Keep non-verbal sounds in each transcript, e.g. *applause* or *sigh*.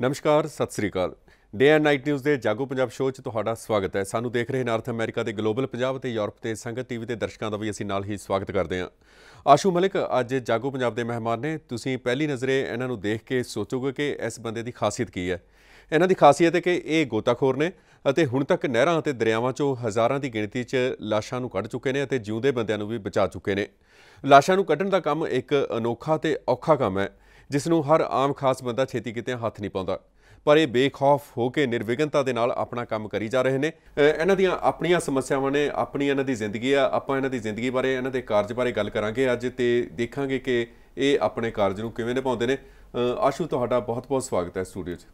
ਨਮਸਕਾਰ ਸਤਿ ਸ੍ਰੀ ਅਕਾਲ ਡੇ ਐਂਡ ਨਾਈਟ ਨਿਊਜ਼ ਦੇ ਜਾਗੋ ਪੰਜਾਬ ਸ਼ੋਅ 'ਚ ਤੁਹਾਡਾ ਸਵਾਗਤ ਹੈ ਸਾਨੂੰ ਦੇਖ ਰਹੇ ਨਾਰਥ ਅਮਰੀਕਾ ਦੇ ਗਲੋਬਲ ਪੰਜਾਬ ਤੇ ਯੂਰਪ ਤੇ ਸੰਗਤ ਟੀਵੀ ਦੇ ਦਰਸ਼ਕਾਂ ਦਾ ਵੀ ਅਸੀਂ ਨਾਲ ਹੀ ਸਵਾਗਤ ਕਰਦੇ ਹਾਂ ਆਸ਼ੂ ਮਲਿਕ ਅੱਜ ਜਾਗੋ ਪੰਜਾਬ ਦੇ ਮਹਿਮਾਨ ਨੇ ਤੁਸੀਂ ਪਹਿਲੀ ਨਜ਼ਰੇ ਇਹਨਾਂ ਨੂੰ ਦੇਖ ਕੇ ਸੋਚੋਗੇ ਕਿ ਇਸ ਬੰਦੇ ਦੀ ਖਾਸੀਅਤ ਕੀ ਹੈ ਇਹਨਾਂ ਦੀ ਖਾਸੀਅਤ ਹੈ ਕਿ ਇਹ ਗੋਤਾਖੋਰ ਨੇ ਅਤੇ ਹੁਣ ਤੱਕ ਨਹਿਰਾਂ ਅਤੇ ਦਰਿਆਵਾਂ 'ਚੋਂ ਹਜ਼ਾਰਾਂ ਦੀ ਗਿਣਤੀ 'ਚ ਲਾਸ਼ਾਂ ਨੂੰ ਕੱਢ ਚੁੱਕੇ ਨੇ ਅਤੇ ਜਿਉਂਦੇ ਬੰਦਿਆਂ ਨੂੰ ਵੀ ਬਚਾ ਚੁੱਕੇ ਨੇ ਲਾਸ਼ਾਂ ਨੂੰ ਕੱਢਣ ਦਾ ਕੰਮ ਇੱਕ ਅਨੋਖਾ ਤੇ ਔਖਾ ਕੰਮ ਹੈ ਜਿਸ ਨੂੰ ਹਰ ਆਮ ਖਾਸ ਬੰਦਾ ਛੇਤੀ ਕਿਤੇ ਹੱਥ ਨਹੀਂ ਪਾਉਂਦਾ ਪਰ ਇਹ ਬੇਖੌਫ ਹੋ ਕੇ ਨਿਰਵਿਘਨਤਾ ਦੇ ਨਾਲ ਆਪਣਾ ਕੰਮ ਕਰੀ ਜਾ ਰਹੇ ਨੇ ਇਹਨਾਂ ਦੀਆਂ ਆਪਣੀਆਂ ਸਮੱਸਿਆਵਾਂ ਨੇ ਆਪਣੀ ਇਹਨਾਂ ਦੀ ਜ਼ਿੰਦਗੀ ਆ ਆਪਾਂ ਇਹਨਾਂ ਦੀ ਜ਼ਿੰਦਗੀ ਬਾਰੇ ਇਹਨਾਂ ਦੇ ਕਾਰਜ ਬਾਰੇ ਗੱਲ ਕਰਾਂਗੇ ਅੱਜ ਤੇ ਦੇਖਾਂਗੇ ਕਿ ਇਹ ਆਪਣੇ ਕਾਰਜ ਨੂੰ ਕਿਵੇਂ ਨਿਭਾਉਂਦੇ ਨੇ ਆਸ਼ੂ ਤੁਹਾਡਾ ਬਹੁਤ-ਬਹੁਤ ਸਵਾਗਤ ਹੈ ਸਟੂਡੀਓ 'ਚ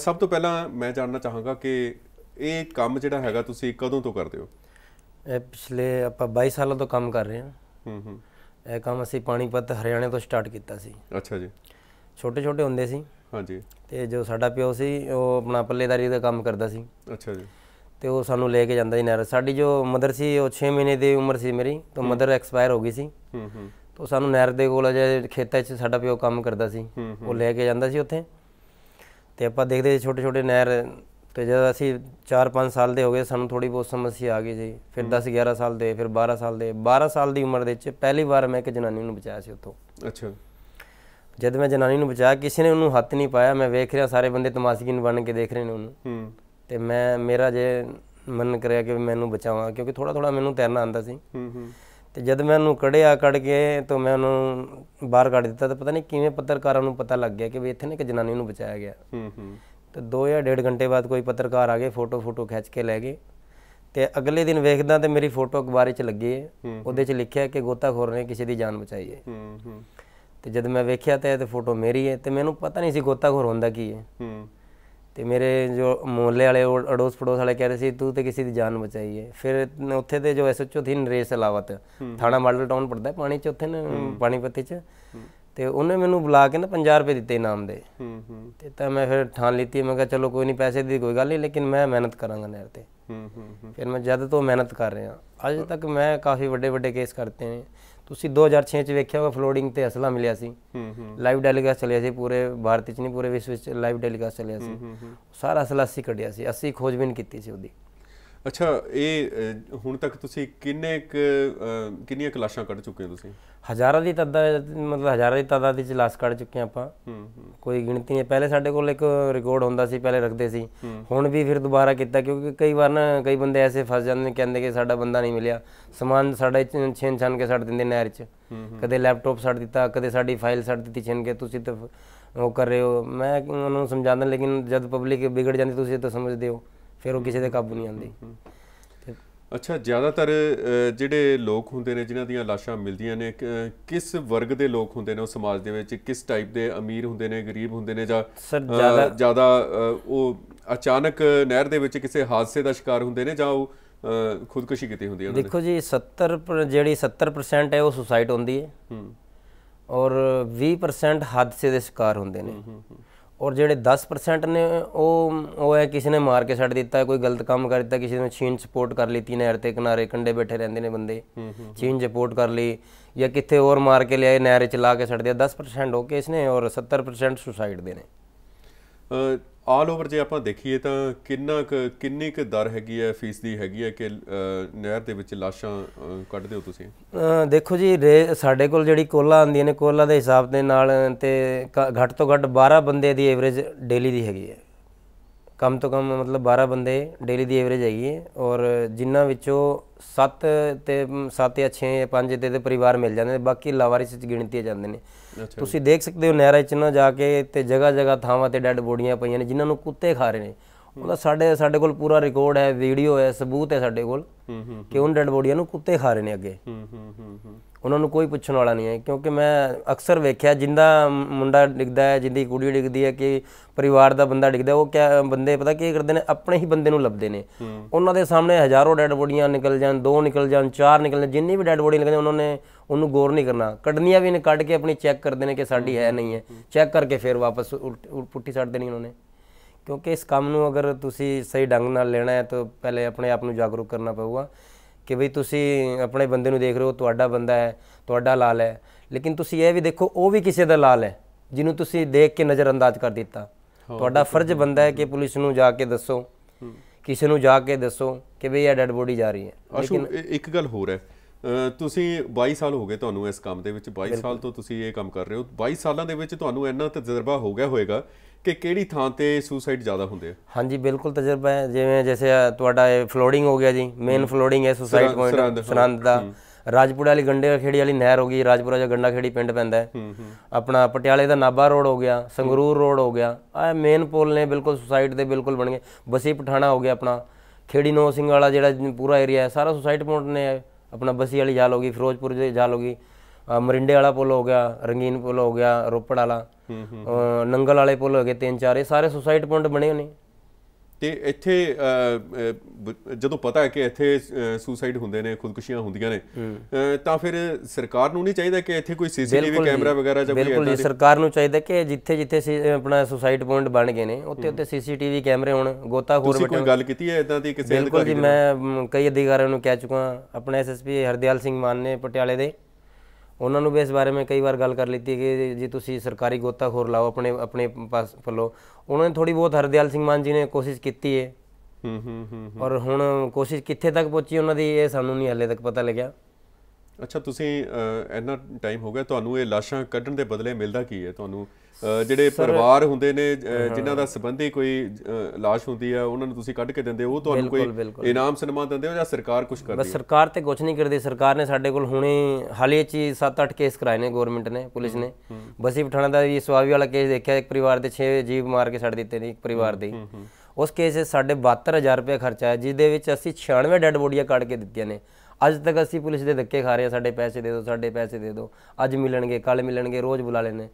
ਸਭ ਤੋਂ ਪਹਿਲਾਂ ਮੈਂ ਜਾਣਨਾ ਚਾਹਾਂਗਾ ਕਿ ਇਹ ਕੰਮ ਜਿਹੜਾ ਹੈਗਾ ਤੁਸੀਂ ਕਦੋਂ ਤੋਂ ਕਰਦੇ ਹੋ ਪਿਛਲੇ ਆਪਾਂ 22 ਸਾਲਾਂ ਤੋਂ ਕੰਮ ਕਰ ਰਹੇ ਹਾਂ ਹੂੰ ਹੂੰ ਇਹ ਕੰਮ ਅਸੀਂ ਪਾਣੀਪਤ ਹਰਿਆਣੇ ਤੋਂ ਸਟਾਰਟ ਕੀਤਾ ਸੀ ਅੱਛਾ ਜੀ ਛੋਟੇ ਛੋਟੇ ਹੁੰਦੇ ਸੀ ਹਾਂਜੀ ਤੇ ਜੋ ਸਾਡਾ ਪਿਓ ਸੀ ਉਹ ਆਪਣਾ ਪੱਲੇਦਾਰੀ ਦਾ ਕੰਮ ਕਰਦਾ ਸੀ ਅੱਛਾ ਜੀ ਤੇ ਉਹ ਸਾਨੂੰ ਲੈ ਕੇ ਜਾਂਦਾ ਸੀ ਨਹਿਰ ਸਾਡੀ ਜੋ ਮਦਰ ਸੀ ਉਹ 6 ਮਹੀਨੇ ਦੀ ਉਮਰ ਸੀ ਮੇਰੀ ਤਾਂ ਮਦਰ ਐਕਸਪਾਇਰ ਹੋ ਗਈ ਸੀ ਹੂੰ ਹੂੰ ਤਾਂ ਸਾਨੂੰ ਨਹਿਰ ਦੇ ਕੋਲ ਜੇ ਖੇਤਾਂ 'ਚ ਸਾਡਾ ਪਿਓ ਕੰਮ ਕਰਦਾ ਸੀ ਉਹ ਲੈ ਕੇ ਜਾਂਦਾ ਸੀ ਉੱਥੇ ਤੇ ਆਪਾਂ ਦੇਖਦੇ ਛੋਟੇ ਛੋਟੇ ਨਹਿਰ ਤੇ ਜਦ ਅਸੀਂ 4-5 ਸਾਲ ਦੇ ਹੋ ਗਏ ਸਾਨੂੰ ਥੋੜੀ ਬਹੁਤ ਸਮੱਸਿਆ ਆ ਗਈ ਜੀ ਫਿਰ 10-11 ਸਾਲ ਦੇ ਫਿਰ 12 ਸਾਲ ਦੇ 12 ਸਾਲ ਦੀ ਉਮਰ ਦੇ ਵਿੱਚ ਪਹਿਲੀ ਵਾਰ ਮੈਂ ਇੱਕ ਜਨਾਨੀ ਨੂੰ ਬਚਾਇਆ ਸੀ ਉੱਥੋਂ ਅੱਛਾ ਜਦ ਮੈਂ ਜਨਾਨੀ ਨੂੰ ਬਚਾਇਆ ਕਿਸੇ ਨੇ ਉਹਨੂੰ ਹੱਥ ਨਹੀਂ ਪਾਇਆ ਮੈਂ ਵੇਖ ਰਿਹਾ ਸਾਰੇ ਬੰਦੇ ਤਮਾਸ਼ੀਨ ਬਣ ਕੇ ਦੇਖ ਰਹੇ ਨੇ ਉਹਨੂੰ ਹੂੰ ਤੇ ਮੈਂ ਮੇਰਾ ਜੇ ਮਨ ਕਰਿਆ ਕਿ ਮੈਨੂੰ ਬਚਾਵਾਂ ਕਿਉਂਕਿ ਥੋੜਾ ਥੋੜਾ ਮੈਨੂੰ ਤੈਰਨਾ ਆਂਦਾ ਸੀ ਹੂੰ ਹੂੰ ਤੇ ਜਦ ਮੈਂ ਉਹਨੂੰ ਕੜਿਆ ਕੜ ਕੇ ਤਾਂ ਮੈਂ ਉਹਨੂੰ ਬਾਹਰ ਕੱਢ ਦਿੱਤਾ ਤਾਂ ਪਤਾ ਨਹੀਂ ਕਿਵੇਂ ਪੱਤਰਕਾਰਾਂ ਨੂੰ ਪਤਾ ਲੱਗ ਗਿਆ ਕਿ ਵੀ ਇੱਥੇ ਨੇ ਇੱਕ ਜਨਾਨੀ ਨੂੰ ਬਚਾਇਆ ਗਿਆ ਹੂੰ ਹੂੰ ਤੇ 2 ਜਾਂ 1.5 ਘੰਟੇ ਬਾਅਦ ਕੋਈ ਪੱਤਰਕਾਰ ਆ ਗਏ ਫੋਟੋ ਫੋਟੋ ਖਿੱਚ ਕੇ ਲੈ ਗਏ ਤੇ ਅਗਲੇ ਦਿਨ ਵੇਖਦਾ ਤੇ ਮੇਰੀ ਫੋਟੋ ਅਖਬਾਰੇ 'ਚ ਲੱਗੀ ਹੈ ਉਹਦੇ 'ਚ ਲਿਖਿਆ ਕਿ ਗੋਤਾਖੋਰ ਨੇ ਕਿਸੇ ਦੀ ਜਾਨ ਬਚਾਈ ਹੈ ਤੇ ਜਦ ਮੈਂ ਵੇਖਿਆ ਤੇ ਇਹ ਫੋਟੋ ਮੇਰੀ ਹੈ ਤੇ ਮੈਨੂੰ ਪਤਾ ਨਹੀਂ ਸੀ ਗੋਤਾਖੋਰ ਹੁੰਦਾ ਕੀ ਹੈ ਤੇ ਮੇਰੇ ਜੋ ਮੋਲੇ ਵਾਲੇ ਅੜੋਸ ਪੜੋਸ ਵਾਲੇ ਕਹਿ ਰਹੇ ਸੀ ਤੂੰ ਤੇ ਕਿਸੇ ਦੀ ਜਾਨ ਬਚਾਈ ਹੈ ਫਿਰ ਉੱਥੇ ਤੇ ਜੋ ਐਸਐਚਓ ਥੀ ਨਰੇਸ਼ ਸਲਾਵਤ ਥਾਣਾ ਮਾਡਲ ਟਾਊਨ ਪੜਦਾ ਪਾਣੀ 'ਚ ਉੱਥੇ ਪਾਣੀ ਪੱਤੇ 'ਚ ਤੇ ਉਹਨੇ ਮੈਨੂੰ ਬੁਲਾ ਕੇ ਨਾ 50 ਰੁਪਏ ਦਿੱਤੇ ਇਨਾਮ ਦੇ ਹੂੰ ਹੂੰ ਤੇ ਤਾਂ ਮੈਂ ਫਿਰ ਠਾਣ ਲਈਤੀ ਮੈਂ ਕਿਹਾ ਚਲੋ ਕੋਈ ਨਹੀਂ ਪੈਸੇ ਦੀ ਕੋਈ ਗੱਲ ਨਹੀਂ ਲੇਕਿਨ ਮੈਂ ਮਿਹਨਤ ਕਰਾਂਗਾ ਨਹਿਰ ਤੇ ਹੂੰ ਹੂੰ ਫਿਰ ਮੈਂ ਜਦ ਤੋਂ ਮਿਹਨਤ ਕਰ ਰਿਹਾ ਅੱਜ ਤੱਕ ਮੈਂ ਕਾਫੀ ਵੱਡੇ ਵੱਡੇ ਕੇਸ ਕਰਤੇ ਨੇ ਤੁਸੀਂ 2006 ਚ ਵੇਖਿਆ ਹੋਗਾ ਫਲੋਡਿੰਗ ਤੇ ਅਸਲਾ ਮਿਲਿਆ ਸੀ ਹੂੰ ਹੂੰ ਲਾਈਵ ਡੈਲੀਕਾਸਟ ਚੱਲਿਆ ਸੀ ਪੂਰੇ ਭਾਰਤ ਚ ਨਹੀਂ ਪੂਰੇ ਵਿਸ਼ਵ ਵਿੱਚ ਲਾਈਵ ਡੈਲੀਕਾਸਟ ਚੱਲਿਆ ਸੀ ਸਾਰਾ ਅਸਲਾ ਸੀ ਕੱਢਿਆ ਸੀ ਅਸੀਂ ਖੋਜਬੀਨ ਕੀਤੀ ਸੀ ਉਹਦੀ ਅੱਛਾ ਇਹ ਹੁਣ ਤੱਕ ਤੁਸੀਂ ਕਿੰਨੇ ਕਿੰਨੀਆਂ ਕਲਾਸਾਂ ਕੱਢ ਚੁੱਕੇ ਹੋ ਤੁਸੀਂ ਹਜ਼ਾਰਾਂ ਦੀ ਤਦਾਦ ਮਤਲਬ ਹਜ਼ਾਰਾਂ ਦੀ ਤਦਾਦ ਦੀ ਕਲਾਸ ਕੱਢ ਚੁੱਕੇ ਆਪਾਂ ਕੋਈ ਗਿਣਤੀ ਨਹੀਂ ਪਹਿਲੇ ਸਾਡੇ ਕੋਲ ਇੱਕ ਰਿਕਾਰਡ ਹੁੰਦਾ ਸੀ ਪਹਿਲੇ ਰੱਖਦੇ ਸੀ ਹੁਣ ਵੀ ਫਿਰ ਦੁਬਾਰਾ ਕੀਤਾ ਕਿਉਂਕਿ ਕਈ ਵਾਰ ਨਾ ਕਈ ਬੰਦੇ ਐਸੇ ਫਸ ਜਾਂਦੇ ਨੇ ਕਹਿੰਦੇ ਕਿ ਸਾਡਾ ਬੰਦਾ ਨਹੀਂ ਮਿਲਿਆ ਸਮਾਨ ਸਾਡਾ ਛੇਨ ਛਾਨ ਕੇ ਛੱਡ ਦਿੰਦੇ ਨਹਿਰ 'ਚ ਕਦੇ ਲੈਪਟਾਪ ਛੱਡ ਦਿੱਤਾ ਕਦੇ ਸਾਡੀ ਫਾਈਲ ਛੱਡ ਦਿੱਤੀ ਛੇਨ ਕੇ ਤੁਸੀਂ ਤਾਂ ਉਹ ਕਰ ਰਹੇ ਹੋ ਮੈਂ ਉਹਨਾਂ ਨੂੰ ਸਮਝਾਉਂਦਾ ਲੇਕਿਨ ਜਦ ਪਬਲਿਕ ਵਿਗੜ ਜਾਂਦੀ ਤੁਸੀਂ ਤਾਂ ਸਮਝਦੇ ਹੋ ਫਿਰ ਉਹ ਕਿਸੇ ਦੇ ਕਾਬੂ ਨਹੀਂ ਆਉਂਦੀ ਅੱਛਾ ਜ਼ਿਆਦਾਤਰ ਜਿਹੜੇ ਲੋਕ ਹੁੰਦੇ ਨੇ ਜਿਨ੍ਹਾਂ ਦੀਆਂ ਲਾਸ਼ਾਂ ਮਿਲਦੀਆਂ ਨੇ ਕਿਸ ਵਰਗ ਦੇ ਲੋਕ ਹੁੰਦੇ ਨੇ ਉਹ ਸਮਾਜ ਦੇ ਵਿੱਚ ਕਿਸ ਟਾਈਪ ਦੇ ਅਮੀਰ ਹੁੰਦੇ ਨੇ ਗਰੀਬ ਹੁੰਦੇ ਨੇ ਜਾਂ ਜ਼ਿਆਦਾ ਉਹ ਅਚਾਨਕ ਨਹਿਰ ਦੇ ਵਿੱਚ ਕਿਸੇ ਹਾਦਸੇ ਦਾ ਸ਼ਿਕਾਰ ਹੁੰਦੇ ਨੇ ਜਾਂ ਉਹ ਖੁਦਕੁਸ਼ੀ ਕੀਤੀ ਹੁੰਦੀ ਹੈ ਉਹਨਾਂ ਦੇਖੋ ਜੀ 70 ਜਿਹੜੀ 70% ਹੈ ਉਹ ਸੁਸਾਈਡ ਹੁੰਦੀ ਹੈ ਹੂੰ ਔਰ 20% ਹਾਦਸੇ ਦੇ ਸ਼ਿਕਾਰ ਹੁੰਦੇ ਨੇ ਹੂੰ ਹੂੰ ਔਰ ਜਿਹੜੇ 10% ਨੇ ਉਹ ਉਹ ਹੈ ਕਿਸੇ ਨੇ ਮਾਰ ਕੇ ਛੱਡ ਦਿੱਤਾ ਕੋਈ ਗਲਤ ਕੰਮ ਕਰ ਦਿੱਤਾ ਕਿਸੇ ਨੇ ਛੀਨ ਸਪੋਰਟ ਕਰ ਲਈ ਨਹਿਰ ਤੇ ਕਿਨਾਰੇ ਕੰਡੇ ਬੈਠੇ ਰਹਿੰਦੇ ਨੇ ਬੰਦੇ ਛੀਨ ਸਪੋਰਟ ਕਰ ਲਈ ਜਾਂ ਕਿੱਥੇ ਹੋਰ ਮਾਰ ਕੇ ਲਿਆਏ ਨਹਿਰ ਚ ਲਾ ਕੇ ਛੱਡ ਦਿਆ 10% ਹੋ ਕੇ ਇਸਨੇ ਔਰ 70% ਸੁਸਾਈਡ ਦੇ ਨੇ ਆਲ ਓਵਰ ਜੇ ਆਪਾਂ ਦੇਖੀਏ ਤਾਂ ਕਿੰਨਾ ਕਿੰਨੀ ਕੁ ਦਰ ਹੈਗੀ ਹੈ ਫੀਸ ਦੀ ਹੈਗੀ ਹੈ ਕਿ ਨਹਿਰ ਦੇ ਵਿੱਚ ਲਾਸ਼ਾਂ ਕੱਢਦੇ ਹੋ ਤੁਸੀਂ ਦੇਖੋ ਜੀ ਸਾਡੇ ਕੋਲ ਜਿਹੜੀ ਕੋਲਾ ਆਉਂਦੀਆਂ ਨੇ ਕੋਲਾ ਦੇ ਹਿਸਾਬ ਦੇ ਨਾਲ ਤੇ ਘੱਟ ਤੋਂ ਘੱਟ 12 ਬੰਦੇ ਦੀ ਐਵਰੇਜ ਡੇਲੀ ਦੀ ਹੈਗੀ ਹੈ ਕਮ ਤੋਂ ਕਮ ਮਤਲਬ 12 ਬੰਦੇ ਡੇਲੀ ਦੀ ਐਵਰੇਜ ਹੈਗੀ ਹੈ ਔਰ ਜਿਨ੍ਹਾਂ ਵਿੱਚੋਂ 7 ਤੇ 7 ਜਾਂ 6 ਜਾਂ 5 ਦੇ ਦੇ ਪਰਿਵਾਰ ਮਿਲ ਜਾਂਦੇ ਨੇ ਬਾਕੀ ਲਾਵਾਰਿਸ ਚ ਗਿਣਤੀ ਜਾਂਦੇ ਨੇ ਤੁਸੀਂ ਦੇਖ ਸਕਦੇ ਹੋ ਨਹਿਰਾ ਚ ਨਾ ਜਾ ਕੇ ਤੇ ਜਗਾ ਜਗਾ ਥਾਵਾਂ ਤੇ ਡੈੱਡ ਬੋਡੀਆਂ ਪਈਆਂ ਨੇ ਜਿਨ੍ਹਾਂ ਨੂੰ ਕੁੱਤੇ ਖਾ ਰਹੇ ਨੇ ਉਹਦਾ ਸਾਡੇ ਸਾਡੇ ਕੋਲ ਪੂਰਾ ਰਿਕਾਰਡ ਹੈ ਵੀਡੀਓ ਹੈ ਸਬੂਤ ਹੈ ਸਾਡੇ ਕੋਲ ਕਿ ਉਹਨਾਂ ਡੈੱਡ ਬੋਡੀਆਂ ਨੂੰ ਕੁੱਤੇ ਖਾ ਰਹੇ ਨੇ ਅੱਗੇ ਹੂੰ ਹੂੰ ਹੂੰ ਉਹਨਾਂ ਨੂੰ ਕੋਈ ਪੁੱਛਣ ਵਾਲਾ ਨਹੀਂ ਹੈ ਕਿਉਂਕਿ ਮੈਂ ਅਕਸਰ ਵੇਖਿਆ ਜਿੰਦਾ ਮੁੰਡਾ ਡਿੱਗਦਾ ਹੈ ਜਿੰਦੀ ਕੁੜੀ ਡਿੱਗਦੀ ਹੈ ਕਿ ਪਰਿਵਾਰ ਦਾ ਬੰਦਾ ਡਿੱਗਦਾ ਉਹ ਕਿਆ ਬੰਦੇ ਪਤਾ ਕੀ ਕਰਦੇ ਨੇ ਆਪਣੇ ਹੀ ਬੰਦੇ ਨੂੰ ਲੱਭਦੇ ਨੇ ਉਹਨਾਂ ਦੇ ਸਾਹਮਣੇ ਹਜ਼ਾਰੋਂ ਡੈਡ ਬੋਡੀਆਂ ਨਿਕਲ ਜਾਣ ਦੋ ਨਿਕਲ ਜਾਣ ਚਾਰ ਨਿਕਲ ਜਾਣ ਜਿੰਨੀ ਵੀ ਡੈਡ ਬੋਡੀ ਨਿਕਲਦੇ ਉਹਨਾਂ ਨੇ ਉਹਨੂੰ ਗੌਰ ਨਹੀਂ ਕਰਨਾ ਕੱਢਨੀਆਂ ਵੀ ਨੇ ਕੱਢ ਕੇ ਆਪਣੀ ਚੈੱਕ ਕਰਦੇ ਨੇ ਕਿ ਸਾਡੀ ਹੈ ਨਹੀਂ ਹੈ ਚੈੱਕ ਕਰਕੇ ਫਿਰ ਵਾਪਸ ਪੁੱਠੀ ਛੱਡ ਦੇਣੀ ਉਹਨਾਂ ਨੇ ਕਿਉਂਕਿ ਇਸ ਕੰਮ ਨੂੰ ਅਗਰ ਤੁਸੀਂ ਸਹੀ ਢੰਗ ਨਾਲ ਲੈਣਾ ਹੈ ਤਾਂ ਪਹਿਲੇ ਆਪਣੇ ਆਪ ਨੂੰ ਜਾਗਰੂਕ ਕਰਨਾ ਪਊਗਾ ਕਿ ਬਈ ਤੁਸੀਂ ਆਪਣੇ ਬੰਦੇ ਨੂੰ ਦੇਖ ਰਹੇ ਹੋ ਤੁਹਾਡਾ ਬੰਦਾ ਹੈ ਤੁਹਾਡਾ ਲਾਲ ਹੈ ਲੇਕਿਨ ਤੁਸੀਂ ਇਹ ਵੀ ਦੇਖੋ ਉਹ ਵੀ ਕਿਸੇ ਦਾ ਲਾਲ ਹੈ ਜਿਹਨੂੰ ਤੁਸੀਂ ਦੇਖ ਕੇ ਨਜ਼ਰ ਅੰਦਾਜ਼ ਕਰ ਦਿੱਤਾ ਤੁਹਾਡਾ ਫਰਜ਼ ਬੰਦਾ ਹੈ ਕਿ ਪੁਲਿਸ ਨੂੰ ਜਾ ਕੇ ਦੱਸੋ ਕਿਸੇ ਨੂੰ ਜਾ ਕੇ ਦੱਸੋ ਕਿ ਬਈ ਇਹ ਡੈੱਡ ਬੋਡੀ ਜਾ ਰਹੀ ਹੈ ਲੇਕਿਨ ਇੱਕ ਗੱਲ ਹੋਰ ਹੈ ਤੁਸੀਂ 22 ਸਾਲ ਹੋ ਗਏ ਤੁਹਾਨੂੰ ਇਸ ਕੰਮ ਦੇ ਵਿੱਚ 22 ਸਾਲ ਤੋਂ ਤੁਸੀਂ ਇਹ ਕੰਮ ਕਰ ਰਹੇ ਹੋ 22 ਸਾਲਾਂ ਦੇ ਵਿੱਚ ਤੁਹਾਨੂੰ ਇੰਨਾ ਤਜਰਬਾ ਹੋ ਗਿਆ ਹੋਵੇਗਾ ਕਿ ਕਿਹੜੀ ਥਾਂ ਤੇ ਸੁਸਾਈਡ ਜ਼ਿਆਦਾ ਹੁੰਦੇ ਆ ਹਾਂਜੀ ਬਿਲਕੁਲ ਤਜਰਬਾ ਹੈ ਜਿਵੇਂ ਜੈਸੇ ਤੁਹਾਡਾ ਇਹ ਫਲੋਡਿੰਗ ਹੋ ਗਿਆ ਜੀ ਮੇਨ ਫਲੋਡਿੰਗ ਹੈ ਸੁਸਾਈਡ ਪੁਆਇੰਟ ਸਰੰਦ ਦਾ ਰਾਜਪੁਰਾ ਵਾਲੀ ਗੰਡੇ ਖੇੜੀ ਵਾਲੀ ਨਹਿਰ ਹੋ ਗਈ ਰਾਜਪੁਰਾ ਜਾਂ ਗੰਡਾ ਖੇੜੀ ਪਿੰਡ ਪੈਂਦਾ ਹੈ ਆਪਣਾ ਪਟਿਆਲੇ ਦਾ ਨਾਬਾ ਰੋਡ ਹੋ ਗਿਆ ਸੰਗਰੂਰ ਰੋਡ ਹੋ ਗਿਆ ਆ ਮੇਨ ਪੋਲ ਨੇ ਬਿਲਕੁਲ ਸੁਸਾਈਡ ਦੇ ਬਿਲਕੁਲ ਬਣ ਗਏ ਬਸੀ ਪਠਾਣਾ ਹੋ ਗਿਆ ਆਪਣਾ ਖੇੜੀ ਨੋ ਸਿੰਘ ਵਾਲਾ ਜਿਹੜਾ ਪੂਰਾ ਏਰੀਆ ਹੈ ਸਾਰਾ ਸੁਸਾਈਡ ਪੁਆਇੰਟ ਨੇ ਆਪਣਾ ਬਸੀ ਵਾਲੀ ਜਾਲ ਹੋ ਗਈ ਫਿਰੋਜ਼ਪੁਰ ਦੀ ਜਾਲ ਹੋ ਗਈ ਮਰਿੰਡੇ ਵਾਲਾ ਪੁਲ ਹੋ ਗਿਆ ਰੰਗੀਨ ਪੁਲ ਹੋ ਗਿਆ ਰੋਪੜ ਵਾਲਾ ਨੰਗਲ ਵਾਲੇ ਪੁਲ ਹੋਗੇ ਤਿੰਨ ਚਾਰ ਇਹ ਸਾਰੇ ਸੁਸਾਈਡ ਪੁਆਇੰਟ ਬਣੇ ਨੇ ਤੇ ਇੱਥੇ ਜਦੋਂ ਪਤਾ ਹੈ ਕਿ ਇੱਥੇ ਸੁਸਾਈਡ ਹੁੰਦੇ ਨੇ ਖੁਦਕੁਸ਼ੀਆਂ ਹੁੰਦੀਆਂ ਨੇ ਤਾਂ ਫਿਰ ਸਰਕਾਰ ਨੂੰ ਨਹੀਂ ਚਾਹੀਦਾ ਕਿ ਇੱਥੇ ਕੋਈ ਸੀਸੀਟੀਵੀ ਕੈਮਰਾ ਵਗੈਰਾ ਜਾਂ ਕੋਈ ਬਿਲਕੁਲ ਸਰਕਾਰ ਨੂੰ ਚਾਹੀਦਾ ਕਿ ਜਿੱਥੇ ਜਿੱਥੇ ਆਪਣਾ ਸੁਸਾਈਡ ਪੁਆਇੰਟ ਬਣ ਗਏ ਨੇ ਉੱਥੇ ਉੱਥੇ ਸੀਸੀਟੀਵੀ ਕੈਮਰੇ ਹੋਣ ਗੋਤਾਖੋਰ ਬਟਨ ਕੋਈ ਗੱਲ ਕੀਤੀ ਹੈ ਇਦਾਂ ਦੀ ਕਿਸੇ ਅਧਿਕਾਰੀ ਬਿਲਕੁਲ ਜੀ ਮੈਂ ਕਈ ਅਧਿਕਾਰੀਆਂ ਨੂੰ ਕਹਿ ਚੁੱਕਾ ਆਪਣੇ ਐਸਐਸਪੀ ਹਰਦਿਆਲ ਸਿੰਘ ਮਾਨ ਨੇ ਪਟਿਆਲੇ ਦੇ ਉਹਨਾਂ ਨੂੰ ਵੀ ਇਸ ਬਾਰੇ ਮੈਂ ਕਈ ਵਾਰ ਗੱਲ ਕਰ ਲਈਤੀ ਕਿ ਜੇ ਤੁਸੀਂ ਸਰਕਾਰੀ ਗੋਤਾਖੋਰ ਲਾਓ ਆਪਣੇ ਆਪਣੇ ਪਾਸ ਫਲੋ ਉਹਨਾਂ ਨੇ ਥੋੜੀ ਬਹੁਤ ਹਰਦਿਆਲ ਸਿੰਘ ਮਾਨ ਜੀ ਨੇ ਕੋਸ਼ਿਸ਼ ਕੀਤੀ ਹੈ ਹੂੰ ਹੂੰ ਹੂੰ ਔਰ ਹੁਣ ਕੋਸ਼ਿਸ਼ ਕਿੱਥੇ ਤੱਕ ਪਹੁੰਚੀ ਉਹਨਾਂ ਦੀ ਇਹ ਸਾਨੂੰ ਨਹੀਂ ਹਲੇ ਤੱਕ ਪਤਾ ਲੱਗਿਆ ਅੱਛਾ ਤੁਸੀਂ ਇੰਨਾ ਟਾਈਮ ਹੋ ਗਿਆ ਤੁਹਾਨੂੰ ਇਹ ਲਾਸ਼ਾਂ ਕੱਢਣ ਦੇ ਬਦਲੇ ਮਿਲਦਾ ਕੀ ਹੈ ਤੁਹਾਨੂੰ ਜਿਹੜੇ ਪਰਿਵਾਰ ਹੁੰਦੇ ਨੇ ਜਿਨ੍ਹਾਂ ਦਾ ਸਬੰਧੀ ਕੋਈ ਲਾਸ਼ ਹੁੰਦੀ ਹੈ ਉਹਨਾਂ ਨੂੰ ਤੁਸੀਂ ਕੱਢ ਕੇ ਦਿੰਦੇ ਹੋ ਤੁਹਾਨੂੰ ਕੋਈ ਇਨਾਮ ਸਨਮਾਨ ਦਿੰਦੇ ਹੋ ਜਾਂ ਸਰਕਾਰ ਕੁਝ ਕਰਦੀ ਹੈ ਬਸ ਸਰਕਾਰ ਤੇ ਕੁਝ ਨਹੀਂ ਕਰਦੀ ਸਰਕਾਰ ਨੇ ਸਾਡੇ ਕੋਲ ਹੁਣੇ ਹਾਲੇ ਚ 7-8 ਕੇਸ ਕਰਾਏ ਨੇ ਗਵਰਨਮੈਂਟ ਨੇ ਪੁਲਿਸ ਨੇ ਬਸੀ ਪਠਾਣਾ ਦਾ ਇਹ ਸਵਾਵੀ ਵਾਲਾ ਕੇਸ ਦੇਖਿਆ ਇੱਕ ਪਰਿਵਾਰ ਦੇ 6 ਜੀਵ ਮਾਰ ਕੇ ਛੱਡ ਦਿੱਤੇ ਨੇ ਇੱਕ ਪਰਿਵਾਰ ਦੇ ਉਸ ਕੇਸ 'ਚ ਸਾਡੇ 72000 ਰੁਪਏ ਖਰਚਾ ਹੈ ਜਿਸ ਦੇ ਵਿੱਚ ਅਸੀਂ 96 ਡੈੱਡ ਬੋਡੀਆਂ ਕੱਢ ਕੇ ਦਿੱਤੀਆਂ ਨੇ ਅੱਜ ਤੱਕ ਅਸੀਂ ਪੁਲਿਸ ਦੇ ਧੱਕੇ ਖਾ ਰਹੇ ਆ ਸਾਡੇ ਪੈਸੇ ਦੇ ਦਿਓ ਸਾਡੇ ਪੈਸੇ ਦੇ ਦਿਓ ਅੱਜ ਮਿਲਣਗੇ ਕੱਲ ਮਿਲਣਗੇ ਰੋਜ਼ ਬੁਲਾ ਲੈਨੇ